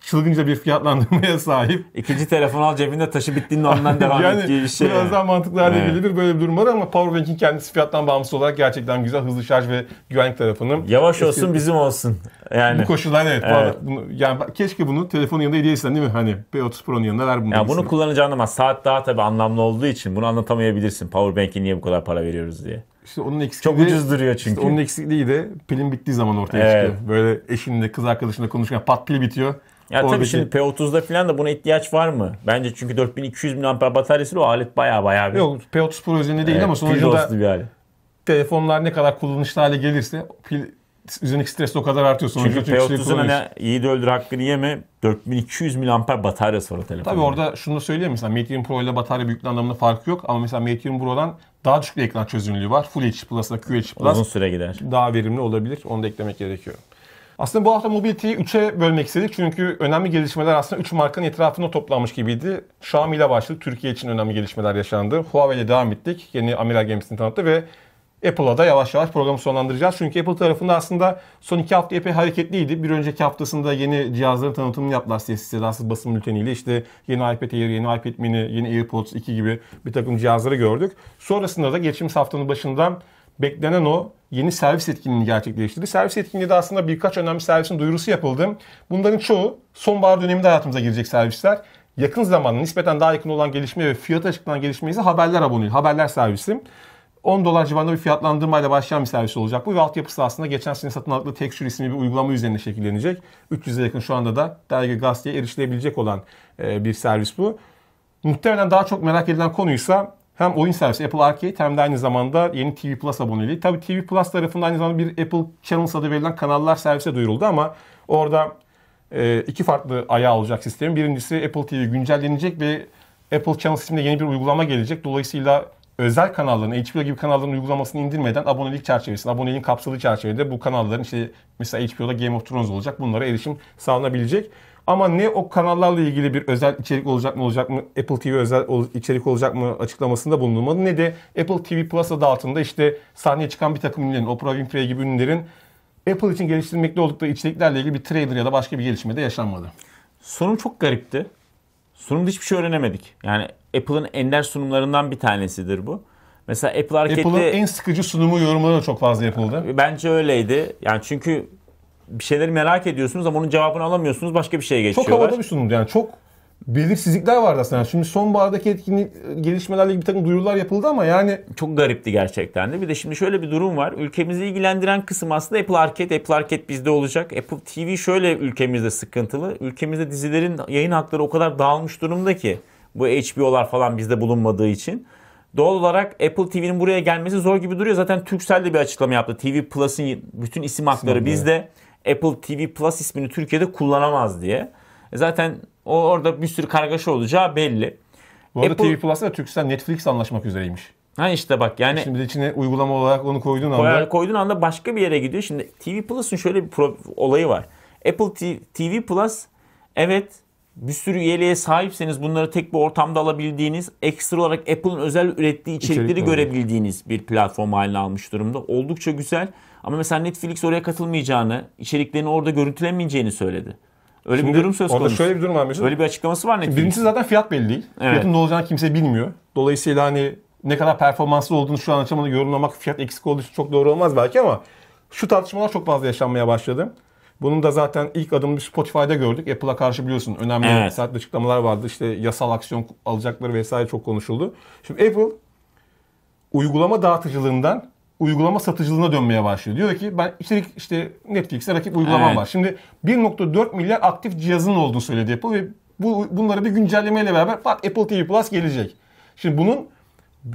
çılgınca bir fiyatlandırmaya sahip. İkinci telefon al cebinde taşı bittiğinde ondan devam yani, et gibi bir şey. Biraz daha mantıklı hale evet. gelebilir böyle bir durum var ama Powerbank'in kendisi fiyattan bağımsız olarak gerçekten güzel hızlı şarj ve güvenlik tarafını. Yavaş eski... olsun bizim olsun. Yani. Bu koşullar evet. evet. bunu, yani keşke bunu telefonun yanında hediye değil mi? Hani P30 Pro'nun yanında ver bunu. Ya bunu kullanacağını ama saat daha tabii anlamlı olduğu için bunu anlatamayabilirsin. Powerbank'e niye bu kadar para veriyoruz diye. İşte onun eksikliği çok ucuz duruyor çünkü. İşte onun eksikliği de pilin bittiği zaman ortaya evet. çıkıyor. Böyle eşinle, kız arkadaşınla konuşurken pat pil bitiyor. Ya Orbiti. tabii şimdi P30'da falan da buna ihtiyaç var mı? Bence çünkü 4200 mAh bataryasıyla o alet baya baya bir. Yok P30 Pro özelinde değil evet, ama sonucunda bir telefonlar ne kadar kullanışlı hale gelirse pil üzerindeki stres o kadar artıyor. Sonuçta çünkü, çünkü şey P30'un hani iyi de öldür hakkını yeme 4200 mAh bataryası var o telefonun. Tabii orada şunu da söyleyeyim mesela Mate 20 Pro ile batarya büyüklüğü anlamında farkı yok ama mesela Mate 20 Pro'dan daha düşük bir ekran çözünürlüğü var. Full HD Plus'la QHD Plus. Uzun süre gider. Daha verimli olabilir. Onu da eklemek gerekiyor. Aslında bu hafta Mobility'yi 3'e bölmek istedik çünkü önemli gelişmeler aslında 3 markanın etrafında toplanmış gibiydi. Xiaomi ile başladık. Türkiye için önemli gelişmeler yaşandı. Huawei ile devam ettik. Yeni amiral gemisini tanıttı ve Apple'a da yavaş yavaş programı sonlandıracağız. Çünkü Apple tarafında aslında son iki hafta epey hareketliydi. Bir önceki haftasında yeni cihazların tanıtımını yaptılar sessiz sedasız basın bülteniyle. İşte yeni iPad Air, yeni iPad Mini, yeni AirPods 2 gibi bir takım cihazları gördük. Sonrasında da geçtiğimiz haftanın başından beklenen o yeni servis etkinliğini gerçekleştirdi. Servis etkinliği de aslında birkaç önemli servisin duyurusu yapıldı. Bunların çoğu sonbahar döneminde hayatımıza girecek servisler. Yakın zamanda nispeten daha yakın olan gelişme ve fiyat açıklanan gelişme ise haberler aboneliği, haberler servisi. 10 dolar civarında bir fiyatlandırmayla başlayan bir servis olacak bu ve altyapısı aslında geçen sene satın aldıkları Texture isimli bir uygulama üzerine şekillenecek. 300'e yakın şu anda da dergi gazeteye erişilebilecek olan e, bir servis bu. Muhtemelen daha çok merak edilen konuysa hem oyun servisi Apple Arcade hem de aynı zamanda yeni TV Plus aboneliği. Tabii TV Plus tarafında aynı zamanda bir Apple Channels adı verilen kanallar servise duyuruldu ama orada e, iki farklı ayağı olacak sistemin. Birincisi Apple TV güncellenecek ve Apple Channels isimli yeni bir uygulama gelecek. Dolayısıyla özel kanalların, HBO gibi kanalların uygulamasını indirmeden abonelik çerçevesinde, aboneliğin kapsadığı çerçevede bu kanalların işte mesela HBO'da Game of Thrones olacak bunlara erişim sağlanabilecek. Ama ne o kanallarla ilgili bir özel içerik olacak mı olacak mı? Apple TV özel içerik olacak mı açıklamasında bulunulmadı. Ne de Apple TV Plus adı altında işte sahneye çıkan bir takım ünlülerin, Oprah Winfrey gibi ünlülerin Apple için geliştirmekte oldukları içeriklerle ilgili bir trailer ya da başka bir gelişme de yaşanmadı. Sunum çok garipti. Sunumda hiçbir şey öğrenemedik. Yani Apple'ın ender sunumlarından bir tanesidir bu. Mesela Apple hareketli... Apple'ın en sıkıcı sunumu yorumları da çok fazla yapıldı. Bence öyleydi. Yani çünkü bir şeyleri merak ediyorsunuz ama onun cevabını alamıyorsunuz. Başka bir şeye geçiyorlar. Çok havada bir sunum yani çok belirsizlikler vardı aslında. Yani şimdi sonbahardaki etkinlik e, gelişmelerle ilgili bir takım duyurular yapıldı ama yani... Çok garipti gerçekten de. Bir de şimdi şöyle bir durum var. Ülkemizi ilgilendiren kısım aslında Apple Arcade. Apple Arcade bizde olacak. Apple TV şöyle ülkemizde sıkıntılı. Ülkemizde dizilerin yayın hakları o kadar dağılmış durumda ki. Bu HBO'lar falan bizde bulunmadığı için. Doğal olarak Apple TV'nin buraya gelmesi zor gibi duruyor. Zaten Turkcell de bir açıklama yaptı. TV Plus'ın bütün isim hakları Sinanlı. bizde. Apple TV Plus ismini Türkiye'de kullanamaz diye. E, zaten o orada bir sürü kargaşa olacağı belli. Bu arada Apple... TV Plus'la Türkcell Netflix anlaşmak üzereymiş. Ha işte bak yani. Şimdi içine uygulama olarak onu koyduğun koyar, anda. Koyduğun anda başka bir yere gidiyor. Şimdi TV Plus'un şöyle bir pro- olayı var. Apple TV Plus evet bir sürü üyeliğe sahipseniz bunları tek bir ortamda alabildiğiniz, ekstra olarak Apple'ın özel ürettiği içerikleri İçerik görebildiğiniz bir platform haline almış durumda. Oldukça güzel. Ama mesela Netflix oraya katılmayacağını, içeriklerini orada görüntülemeyeceğini söyledi. Öyle Şimdi bir durum söz konusu. Orada şöyle bir durum var mesela. Öyle bir açıklaması var Netflix. Birincisi zaten fiyat belli değil. Evet. Fiyatın ne olacağını kimse bilmiyor. Dolayısıyla hani ne kadar performanslı olduğunu şu an açamada yorumlamak fiyat eksik olduğu için çok doğru olmaz belki ama şu tartışmalar çok fazla yaşanmaya başladı. Bunun da zaten ilk adımını Spotify'da gördük. Apple'a karşı biliyorsun önemli evet. sert açıklamalar vardı. İşte yasal aksiyon alacakları vesaire çok konuşuldu. Şimdi Apple uygulama dağıtıcılığından uygulama satıcılığına dönmeye başlıyor. Diyor ki ben içerik işte Netflix'e rakip uygulamam evet. var. Şimdi 1.4 milyar aktif cihazın olduğunu söyledi Apple ve bu, bunları bir güncellemeyle beraber Apple TV Plus gelecek. Şimdi bunun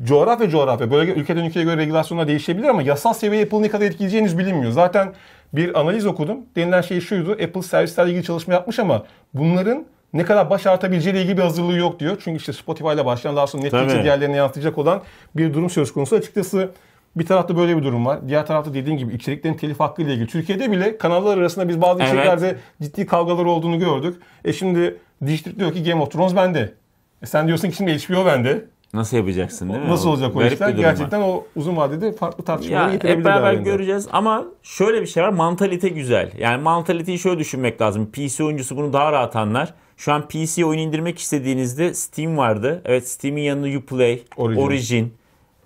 coğrafya coğrafya, bölge ülkeden ülkeye göre regülasyonlar değişebilir ama yasal seviye Apple ne kadar etkileyeceği henüz bilinmiyor. Zaten bir analiz okudum. Denilen şey şuydu. Apple servislerle ilgili çalışma yapmış ama bunların ne kadar baş artabileceğiyle ilgili bir hazırlığı yok diyor. Çünkü işte Spotify ile başlayan daha sonra Netflix'e diğerlerine yansıtacak olan bir durum söz konusu. Açıkçası bir tarafta böyle bir durum var. Diğer tarafta dediğin gibi içeriklerin telif hakkı ile ilgili. Türkiye'de bile kanallar arasında biz bazı evet. içeriklerde ciddi kavgalar olduğunu gördük. E şimdi District diyor ki Game of Thrones bende. E sen diyorsun ki şimdi HBO bende. Nasıl yapacaksın değil mi? Nasıl olacak o Garip işler? Gerçekten var. o uzun vadede farklı tartışmaları getirebilir. Hep beraber göreceğiz ama şöyle bir şey var. Mantalite güzel. Yani mantaliteyi şöyle düşünmek lazım. PC oyuncusu bunu daha rahat anlar. Şu an PC oyun indirmek istediğinizde Steam vardı. Evet Steam'in yanında Uplay, Origin, Origin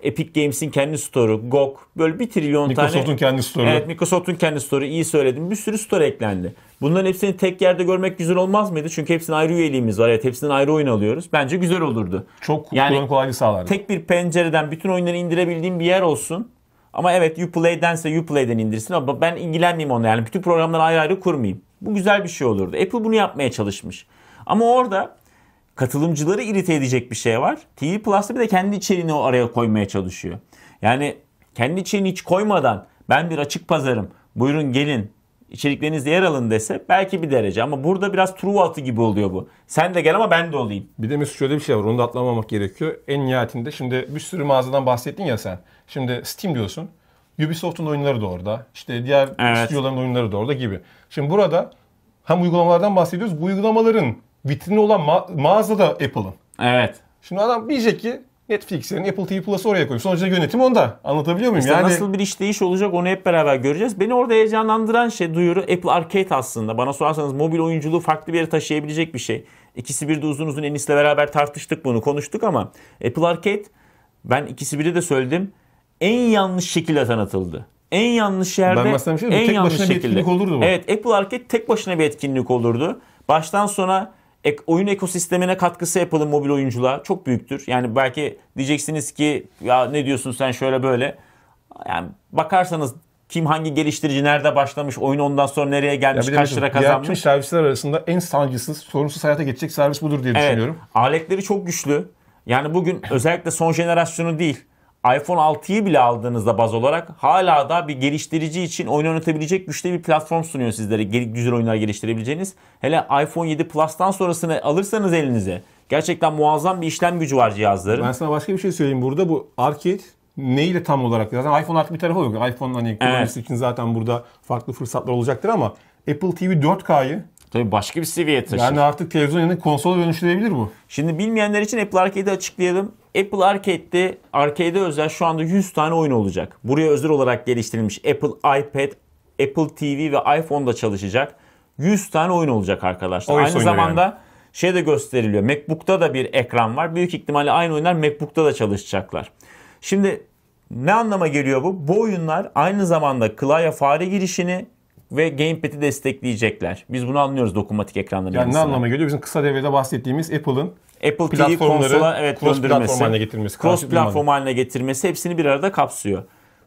Epic Games'in kendi store'u, GOG böyle bir trilyon Microsoft'un tane. Microsoft'un kendi store'u. Evet Microsoft'un kendi store'u iyi söyledim. Bir sürü store eklendi. Bunların hepsini tek yerde görmek güzel olmaz mıydı? Çünkü hepsinin ayrı üyeliğimiz var. Evet hepsinden ayrı oyun alıyoruz. Bence güzel olurdu. Çok yani, kolaylık sağlardı. Tek bir pencereden bütün oyunları indirebildiğim bir yer olsun. Ama evet Uplay'dense Uplay'den indirsin ama ben ilgilenmeyeyim ona. Yani bütün programları ayrı ayrı kurmayayım. Bu güzel bir şey olurdu. Apple bunu yapmaya çalışmış. Ama orada katılımcıları irite edecek bir şey var. TV Plus'ta bir de kendi içeriğini o araya koymaya çalışıyor. Yani kendi içeriğini hiç koymadan ben bir açık pazarım buyurun gelin içeriklerinizde yer alın dese belki bir derece ama burada biraz true altı gibi oluyor bu. Sen de gel ama ben de olayım. Bir de Mesut şöyle bir şey var onu da atlamamak gerekiyor. En nihayetinde şimdi bir sürü mağazadan bahsettin ya sen. Şimdi Steam diyorsun. Ubisoft'un oyunları da orada. İşte diğer evet. stüdyoların oyunları da orada gibi. Şimdi burada hem uygulamalardan bahsediyoruz. Bu uygulamaların vitrini olan ma- mağaza da Apple'ın. Evet. Şimdi adam diyecek ki Netflix'lerin Apple TV Plus'ı oraya koyuyor. Sonuçta yönetim onda. Anlatabiliyor muyum? İşte yani... nasıl bir işleyiş olacak onu hep beraber göreceğiz. Beni orada heyecanlandıran şey duyuru Apple Arcade aslında. Bana sorarsanız mobil oyunculuğu farklı bir yere taşıyabilecek bir şey. İkisi bir de uzun uzun Enis'le beraber tartıştık bunu konuştuk ama Apple Arcade ben ikisi biri de söyledim. En yanlış şekilde tanıtıldı. En yanlış yerde ben en tek yanlış başına şekilde. Bir etkinlik olurdu bu. Evet Apple Arcade tek başına bir etkinlik olurdu. Baştan sona ek, oyun ekosistemine katkısı Apple'ın mobil oyunculuğa çok büyüktür. Yani belki diyeceksiniz ki ya ne diyorsun sen şöyle böyle. Yani bakarsanız kim hangi geliştirici nerede başlamış, oyun ondan sonra nereye gelmiş, kaç lira kazanmış. Diğer servisler arasında en sancısız, sorunsuz hayata geçecek servis budur diye evet, düşünüyorum. Aletleri çok güçlü. Yani bugün özellikle son jenerasyonu değil iPhone 6'yı bile aldığınızda baz olarak hala da bir geliştirici için oyun oynatabilecek güçlü bir platform sunuyor sizlere. Güzel oyunlar geliştirebileceğiniz. Hele iPhone 7 Plus'tan sonrasını alırsanız elinize gerçekten muazzam bir işlem gücü var cihazların. Ben sana başka bir şey söyleyeyim burada. Bu Arcade neyle tam olarak zaten iPhone artık bir tarafı yok. iPhone hani kullanıcısı evet. için zaten burada farklı fırsatlar olacaktır ama Apple TV 4K'yı Tabii başka bir seviyeye taşır. Yani artık televizyon yerine konsol dönüştürebilir bu. Şimdi bilmeyenler için Apple Arcade'i açıklayalım. Apple Arcade'de arcade'e özel şu anda 100 tane oyun olacak. Buraya özel olarak geliştirilmiş Apple iPad, Apple TV ve iPhone'da çalışacak. 100 tane oyun olacak arkadaşlar. Oyun Aynı zamanda yani. şey de gösteriliyor. MacBook'ta da bir ekran var. Büyük ihtimalle aynı oyunlar MacBook'ta da çalışacaklar. Şimdi ne anlama geliyor bu? Bu oyunlar aynı zamanda klavye fare girişini ve gamepad'i destekleyecekler. Biz bunu anlıyoruz dokunmatik ekranların Yani ne anlama geliyor? Bizim kısa devrede bahsettiğimiz Apple'ın Apple TV konsola evet cross platform haline getirmesi. Cross platform haline getirmesi hepsini bir arada kapsıyor.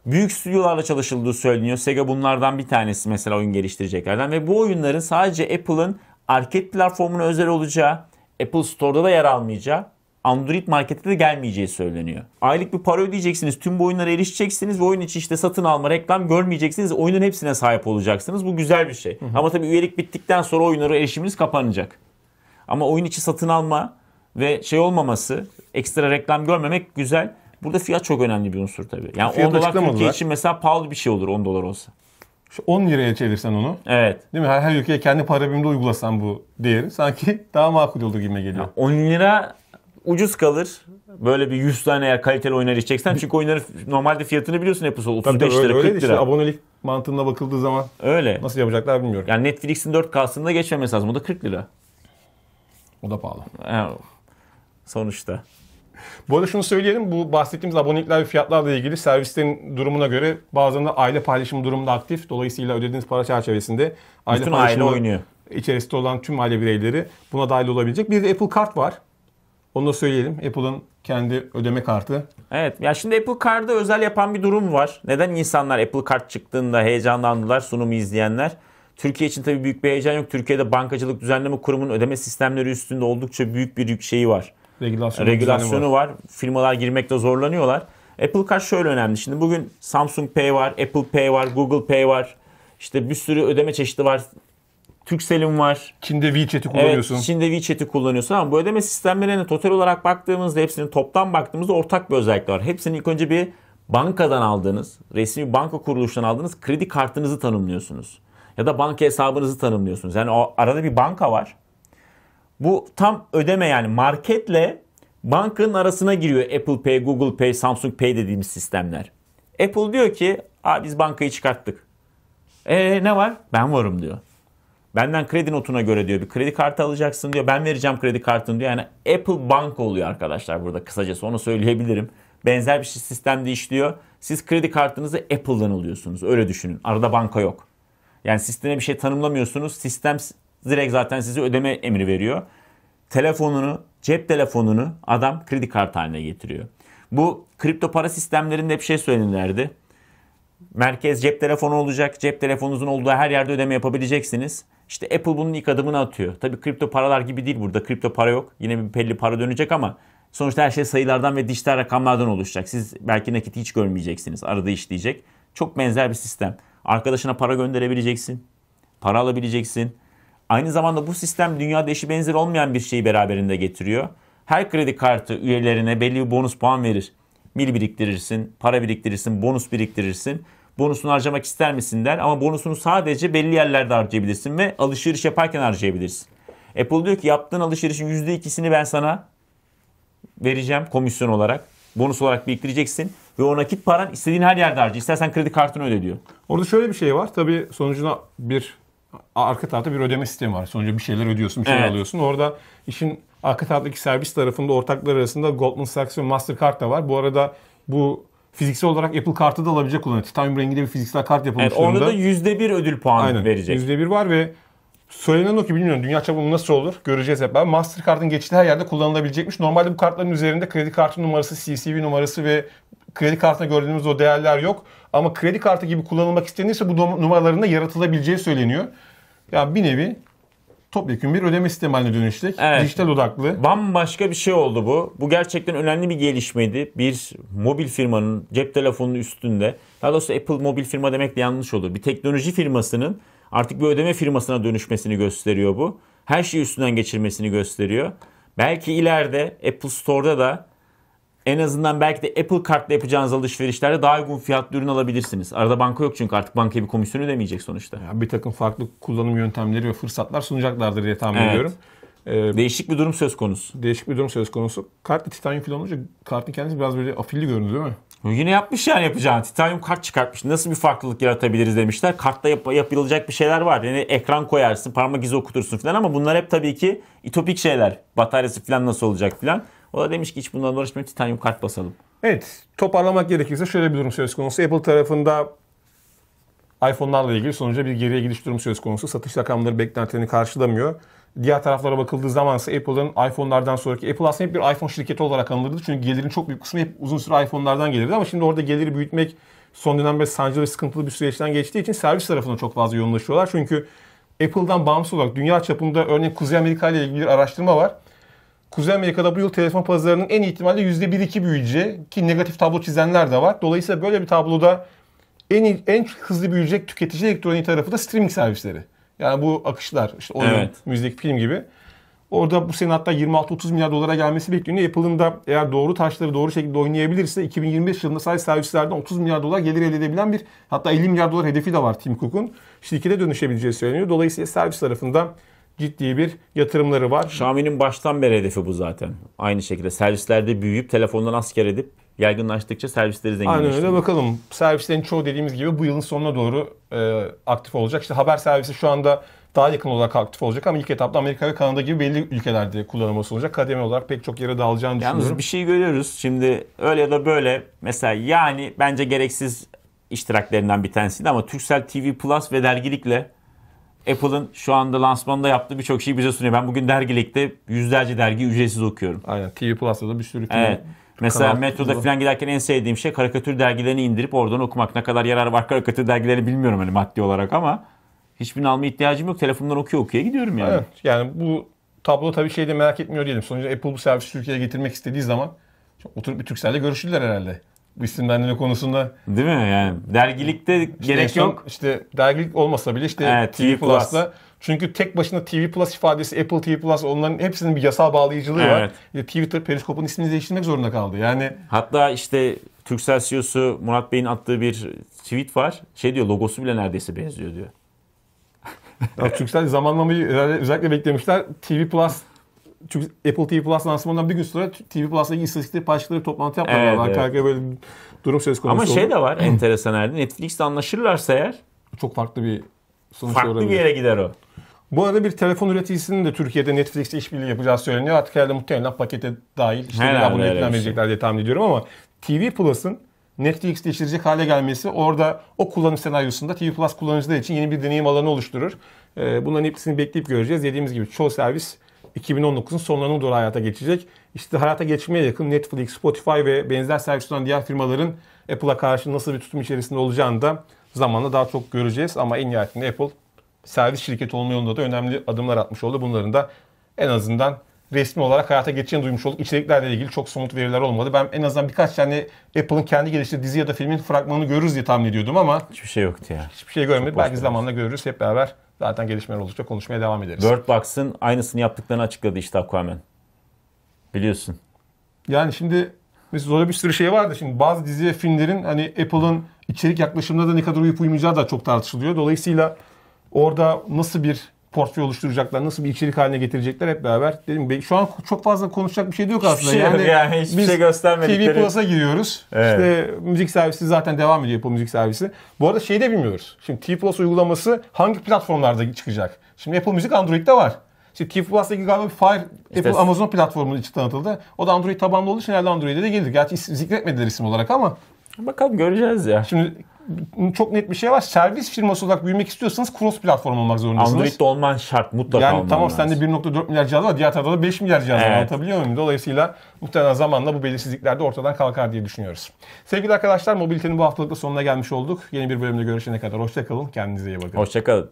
Büyük stüdyolarla çalışıldığı söyleniyor. Sega bunlardan bir tanesi mesela oyun geliştireceklerden ve bu oyunların sadece Apple'ın arcade platformuna özel olacağı, Apple Store'da da yer almayacağı Android markete de gelmeyeceği söyleniyor. Aylık bir para ödeyeceksiniz. Tüm bu oyunlara erişeceksiniz ve oyun içi işte satın alma, reklam görmeyeceksiniz. Oyunun hepsine sahip olacaksınız. Bu güzel bir şey. Hı hı. Ama tabii üyelik bittikten sonra oyunlara erişiminiz kapanacak. Ama oyun içi satın alma ve şey olmaması, ekstra reklam görmemek güzel. Burada fiyat çok önemli bir unsur tabii. Yani Fiyatı 10 dolar Türkiye için mesela pahalı bir şey olur 10 dolar olsa. Şu 10 liraya çevirsen onu. Evet. Değil mi? Her, her ülkeye kendi para biriminde uygulasan bu değeri sanki daha makul olur gibi geliyor. Yani 10 lira ucuz kalır. Böyle bir 100 tane eğer kaliteli oyunlar içeceksen. Çünkü oyunların normalde fiyatını biliyorsun hep 35 Tabii, lira 40 öyle, lira. Işte, abonelik mantığına bakıldığı zaman öyle. nasıl yapacaklar bilmiyorum. Yani Netflix'in 4K'sında geçmemesi lazım. O da 40 lira. O da pahalı. Yani sonuçta. Bu arada şunu söyleyelim. Bu bahsettiğimiz abonelikler ve fiyatlarla ilgili servislerin durumuna göre bazen de aile paylaşım durumunda aktif. Dolayısıyla ödediğiniz para çerçevesinde aile Bütün aile oynuyor. içerisinde olan tüm aile bireyleri buna dahil olabilecek. Bir de Apple Kart var. Onu da söyleyelim. Apple'ın kendi ödeme kartı. Evet. Ya şimdi Apple Card'ı özel yapan bir durum var. Neden insanlar Apple Card çıktığında heyecanlandılar sunumu izleyenler? Türkiye için tabii büyük bir heyecan yok. Türkiye'de Bankacılık Düzenleme Kurumu'nun ödeme sistemleri üstünde oldukça büyük bir yük şeyi var. Regülasyonu, Regülasyonu var. var. Firmalar girmekte zorlanıyorlar. Apple Card şöyle önemli. Şimdi bugün Samsung Pay var, Apple Pay var, Google Pay var. İşte bir sürü ödeme çeşidi var. Turkcell'in var. Çin'de WeChat'i kullanıyorsun. Evet, Çin'de WeChat'i kullanıyorsun ama bu ödeme sistemlerine hani total olarak baktığımızda hepsinin toptan baktığımızda ortak bir özellik var. Hepsinin ilk önce bir bankadan aldığınız, resmi banka kuruluştan aldığınız kredi kartınızı tanımlıyorsunuz. Ya da banka hesabınızı tanımlıyorsunuz. Yani o arada bir banka var. Bu tam ödeme yani marketle bankanın arasına giriyor Apple Pay, Google Pay, Samsung Pay dediğimiz sistemler. Apple diyor ki Aa, biz bankayı çıkarttık. E ne var? Ben varım diyor. Benden kredi notuna göre diyor bir kredi kartı alacaksın diyor. Ben vereceğim kredi kartını diyor. Yani Apple Bank oluyor arkadaşlar burada kısacası onu söyleyebilirim. Benzer bir şey sistemde işliyor. Siz kredi kartınızı Apple'dan alıyorsunuz. Öyle düşünün. Arada banka yok. Yani sisteme bir şey tanımlamıyorsunuz. Sistem direkt zaten size ödeme emri veriyor. Telefonunu, cep telefonunu adam kredi kartı haline getiriyor. Bu kripto para sistemlerinde hep şey söylenirlerdi. Merkez cep telefonu olacak. Cep telefonunuzun olduğu her yerde ödeme yapabileceksiniz. İşte Apple bunun ilk adımını atıyor. Tabii kripto paralar gibi değil burada. Kripto para yok. Yine bir belli para dönecek ama sonuçta her şey sayılardan ve dijital rakamlardan oluşacak. Siz belki nakit hiç görmeyeceksiniz. Arada işleyecek. Çok benzer bir sistem. Arkadaşına para gönderebileceksin. Para alabileceksin. Aynı zamanda bu sistem dünyada eşi benzer olmayan bir şeyi beraberinde getiriyor. Her kredi kartı üyelerine belli bir bonus puan verir. Mil biriktirirsin, para biriktirirsin, bonus biriktirirsin bonusunu harcamak ister misin der. Ama bonusunu sadece belli yerlerde harcayabilirsin ve alışveriş yaparken harcayabilirsin. Apple diyor ki yaptığın alışverişin %2'sini ben sana vereceğim komisyon olarak. Bonus olarak biriktireceksin ve o nakit paran istediğin her yerde harca. İstersen kredi kartını öde diyor. Orada şöyle bir şey var. Tabii sonucuna bir arka tarafta bir ödeme sistemi var. Sonuçta bir şeyler ödüyorsun, bir şeyler evet. alıyorsun. Orada işin arka taraftaki servis tarafında ortaklar arasında Goldman Sachs ve Mastercard da var. Bu arada bu fiziksel olarak Apple kartı da alabilecek kullanıyor. Titanium renginde bir fiziksel kart yapılmış evet, durumda. Orada da %1 ödül puanı Aynen, verecek. %1 var ve söylenen o ki bilmiyorum dünya çapında nasıl olur göreceğiz hep. Ben Mastercard'ın geçtiği her yerde kullanılabilecekmiş. Normalde bu kartların üzerinde kredi kartı numarası, CCV numarası ve kredi kartına gördüğümüz o değerler yok. Ama kredi kartı gibi kullanılmak istenirse bu numaralarında yaratılabileceği söyleniyor. Ya yani bir nevi topyekun bir ödeme sistemi haline dönüştük. Evet. Dijital odaklı. Bambaşka bir şey oldu bu. Bu gerçekten önemli bir gelişmeydi. Bir mobil firmanın cep telefonunun üstünde. Daha doğrusu Apple mobil firma demek de yanlış olur. Bir teknoloji firmasının artık bir ödeme firmasına dönüşmesini gösteriyor bu. Her şeyi üstünden geçirmesini gösteriyor. Belki ileride Apple Store'da da en azından belki de Apple kartla yapacağınız alışverişlerde daha uygun fiyatlı ürün alabilirsiniz. Arada banka yok çünkü artık bankaya bir komisyon ödemeyecek sonuçta. Yani bir takım farklı kullanım yöntemleri ve fırsatlar sunacaklardır diye tahmin evet. ediyorum. Ee, değişik bir durum söz konusu. Değişik bir durum söz konusu. Kartla titanyum falan olunca kartın kendisi biraz böyle afilli göründü değil mi? Yine yapmış yani yapacağını. Titanyum kart çıkartmış. Nasıl bir farklılık yaratabiliriz demişler. Kartta yap- yapılacak bir şeyler var. Yani ekran koyarsın, parmak izi okutursun falan ama bunlar hep tabii ki itopik şeyler. Bataryası falan nasıl olacak falan. O da demiş ki hiç bundan uğraşmayalım titanyum kart basalım. Evet toparlamak gerekirse şöyle bir durum söz konusu. Apple tarafında iPhone'larla ilgili sonuca bir geriye gidiş durumu söz konusu. Satış rakamları beklentilerini karşılamıyor. Diğer taraflara bakıldığı zaman ise Apple'ın iPhone'lardan sonraki Apple aslında hep bir iPhone şirketi olarak anılırdı. Çünkü gelirin çok büyük kısmı hep uzun süre iPhone'lardan gelirdi ama şimdi orada geliri büyütmek son dönemde sancılı ve sıkıntılı bir süreçten geçtiği için servis tarafına çok fazla yoğunlaşıyorlar. Çünkü Apple'dan bağımsız olarak dünya çapında örneğin Kuzey Amerika ile ilgili bir araştırma var. Kuzey Amerika'da bu yıl telefon pazarının en ihtimalle yüzde %1-2 büyüyeceği ki negatif tablo çizenler de var. Dolayısıyla böyle bir tabloda en en hızlı büyüyecek tüketici elektronik tarafı da streaming servisleri. Yani bu akışlar, işte oyun, evet. müzik, film gibi. Orada bu sene hatta 26-30 milyar dolara gelmesi bekleniyor. Apple'ın da eğer doğru taşları doğru şekilde oynayabilirse 2025 yılında sadece servislerden 30 milyar dolar gelir elde edebilen bir hatta 50 milyar dolar hedefi de var Tim Cook'un. Şirkete dönüşebileceği söyleniyor. Dolayısıyla servis tarafında ciddi bir yatırımları var. Xiaomi'nin baştan beri hedefi bu zaten. Aynı şekilde servislerde büyüyüp telefondan asker edip yaygınlaştıkça servisleri zenginleştirmek. Aynen öyle bakalım. Servislerin çoğu dediğimiz gibi bu yılın sonuna doğru e, aktif olacak. İşte haber servisi şu anda daha yakın olarak aktif olacak ama ilk etapta Amerika ve Kanada gibi belli ülkelerde kullanıma sunulacak. Kademe olarak pek çok yere dağılacağını Yalnız düşünüyorum. bir şey görüyoruz. Şimdi öyle ya da böyle mesela yani bence gereksiz iştiraklerinden bir tanesiydi ama Turkcell TV Plus ve dergilikle Apple'ın şu anda lansmanında yaptığı birçok şeyi bize sunuyor. Ben bugün dergilikte yüzlerce dergi ücretsiz okuyorum. Aynen. TV Plus'ta da bir sürü film. Evet. Mesela kanal, metroda da. falan giderken en sevdiğim şey karikatür dergilerini indirip oradan okumak. Ne kadar yarar var karikatür dergilerini bilmiyorum hani maddi olarak ama hiçbirini alma ihtiyacım yok. Telefondan okuyor okuyor gidiyorum yani. Evet. Yani bu tablo tabii şeyde merak etmiyor diyelim. Sonuçta Apple bu servisi Türkiye'ye getirmek istediği zaman oturup bir Türkcell'le görüştüler herhalde isimlendirme konusunda. Değil mi? Yani dergilikte işte gerek son, yok. İşte dergilik olmasa bile işte evet, TV, TV Plus'ta Plus. Çünkü tek başına TV Plus ifadesi, Apple TV Plus onların hepsinin bir yasal bağlayıcılığı evet. var. İşte Twitter Periskop'un ismini değiştirmek zorunda kaldı. Yani hatta işte Türksel CEO'su Murat Bey'in attığı bir tweet var. Şey diyor logosu bile neredeyse benziyor diyor. Türkcell zamanlamayı özellikle beklemişler. TV Plus çünkü Apple TV Plus lansmanından bir gün sonra TV Plus'la ilgili istatistikleri paylaştıkları toplantı yapmalar evet, var. Evet. Arka böyle bir durum söz konusu. Ama olur. şey de var enteresan herhalde. Netflix'te anlaşırlarsa eğer çok farklı bir sonuç Farklı olabilir. bir yere gider o. Bu arada bir telefon üreticisinin de Türkiye'de Netflix'le işbirliği yapacağı söyleniyor. Artık herhalde muhtemelen pakete dahil işte herhalde, bir abone edilemeyecekler şey. diye tahmin ediyorum ama TV Plus'ın Netflix'te işleyecek hale gelmesi orada o kullanım senaryosunda TV Plus kullanıcıları için yeni bir deneyim alanı oluşturur. Ee, bunların hepsini bekleyip göreceğiz. Dediğimiz gibi çoğu servis 2019'un sonlarına doğru hayata geçecek. İşte hayata geçmeye yakın Netflix, Spotify ve benzer servis olan diğer firmaların Apple'a karşı nasıl bir tutum içerisinde olacağını da zamanla daha çok göreceğiz. Ama en nihayetinde Apple servis şirketi olma yolunda da önemli adımlar atmış oldu. Bunların da en azından resmi olarak hayata geçeceğini duymuş olduk. İçeriklerle ilgili çok somut veriler olmadı. Ben en azından birkaç tane Apple'ın kendi geliştirdiği dizi ya da filmin fragmanını görürüz diye tahmin ediyordum ama... Hiçbir şey yoktu ya. Hiçbir şey görmedik. Belki zamanla görürüz. Hep beraber Zaten gelişmeler oldukça konuşmaya devam ederiz. Bird Box'ın aynısını yaptıklarını açıkladı işte Aquaman. Biliyorsun. Yani şimdi mesela zorla bir sürü şey vardı. Şimdi bazı dizi ve filmlerin hani Apple'ın içerik yaklaşımına da ne kadar uyup uymayacağı da çok tartışılıyor. Dolayısıyla orada nasıl bir portföy oluşturacaklar, nasıl bir içerik haline getirecekler hep beraber. Dedim şu an çok fazla konuşacak bir şey de yok aslında. Hiçbir şey yani, yani hiçbir biz şey göstermedikleri. TV Plus'a giriyoruz. Evet. İşte müzik servisi zaten devam ediyor Apple Müzik servisi. Bu arada şeyi de bilmiyoruz. Şimdi TV Plus uygulaması hangi platformlarda çıkacak? Şimdi Apple Müzik Android'de var. İşte TV Plus'taki ilgili galiba Fire işte Apple Amazon platformunun için tanıtıldı. O da Android tabanlı olduğu için herhalde Android'e de gelir. Gerçi zikretmediler isim olarak ama. Bakalım göreceğiz ya. Şimdi çok net bir şey var. Servis firması olarak büyümek istiyorsanız cross platform olmak zorundasınız. Android'de olman şart mutlaka Yani tamam lazım. sende 1.4 milyar cihaz var diğer tarafta da 5 milyar cihaz evet. var. Anlatabiliyor muyum? Dolayısıyla muhtemelen zamanla bu belirsizlikler de ortadan kalkar diye düşünüyoruz. Sevgili arkadaşlar mobilitenin bu haftalıkta sonuna gelmiş olduk. Yeni bir bölümde görüşene kadar hoşçakalın. Kendinize iyi bakın. Hoşçakalın.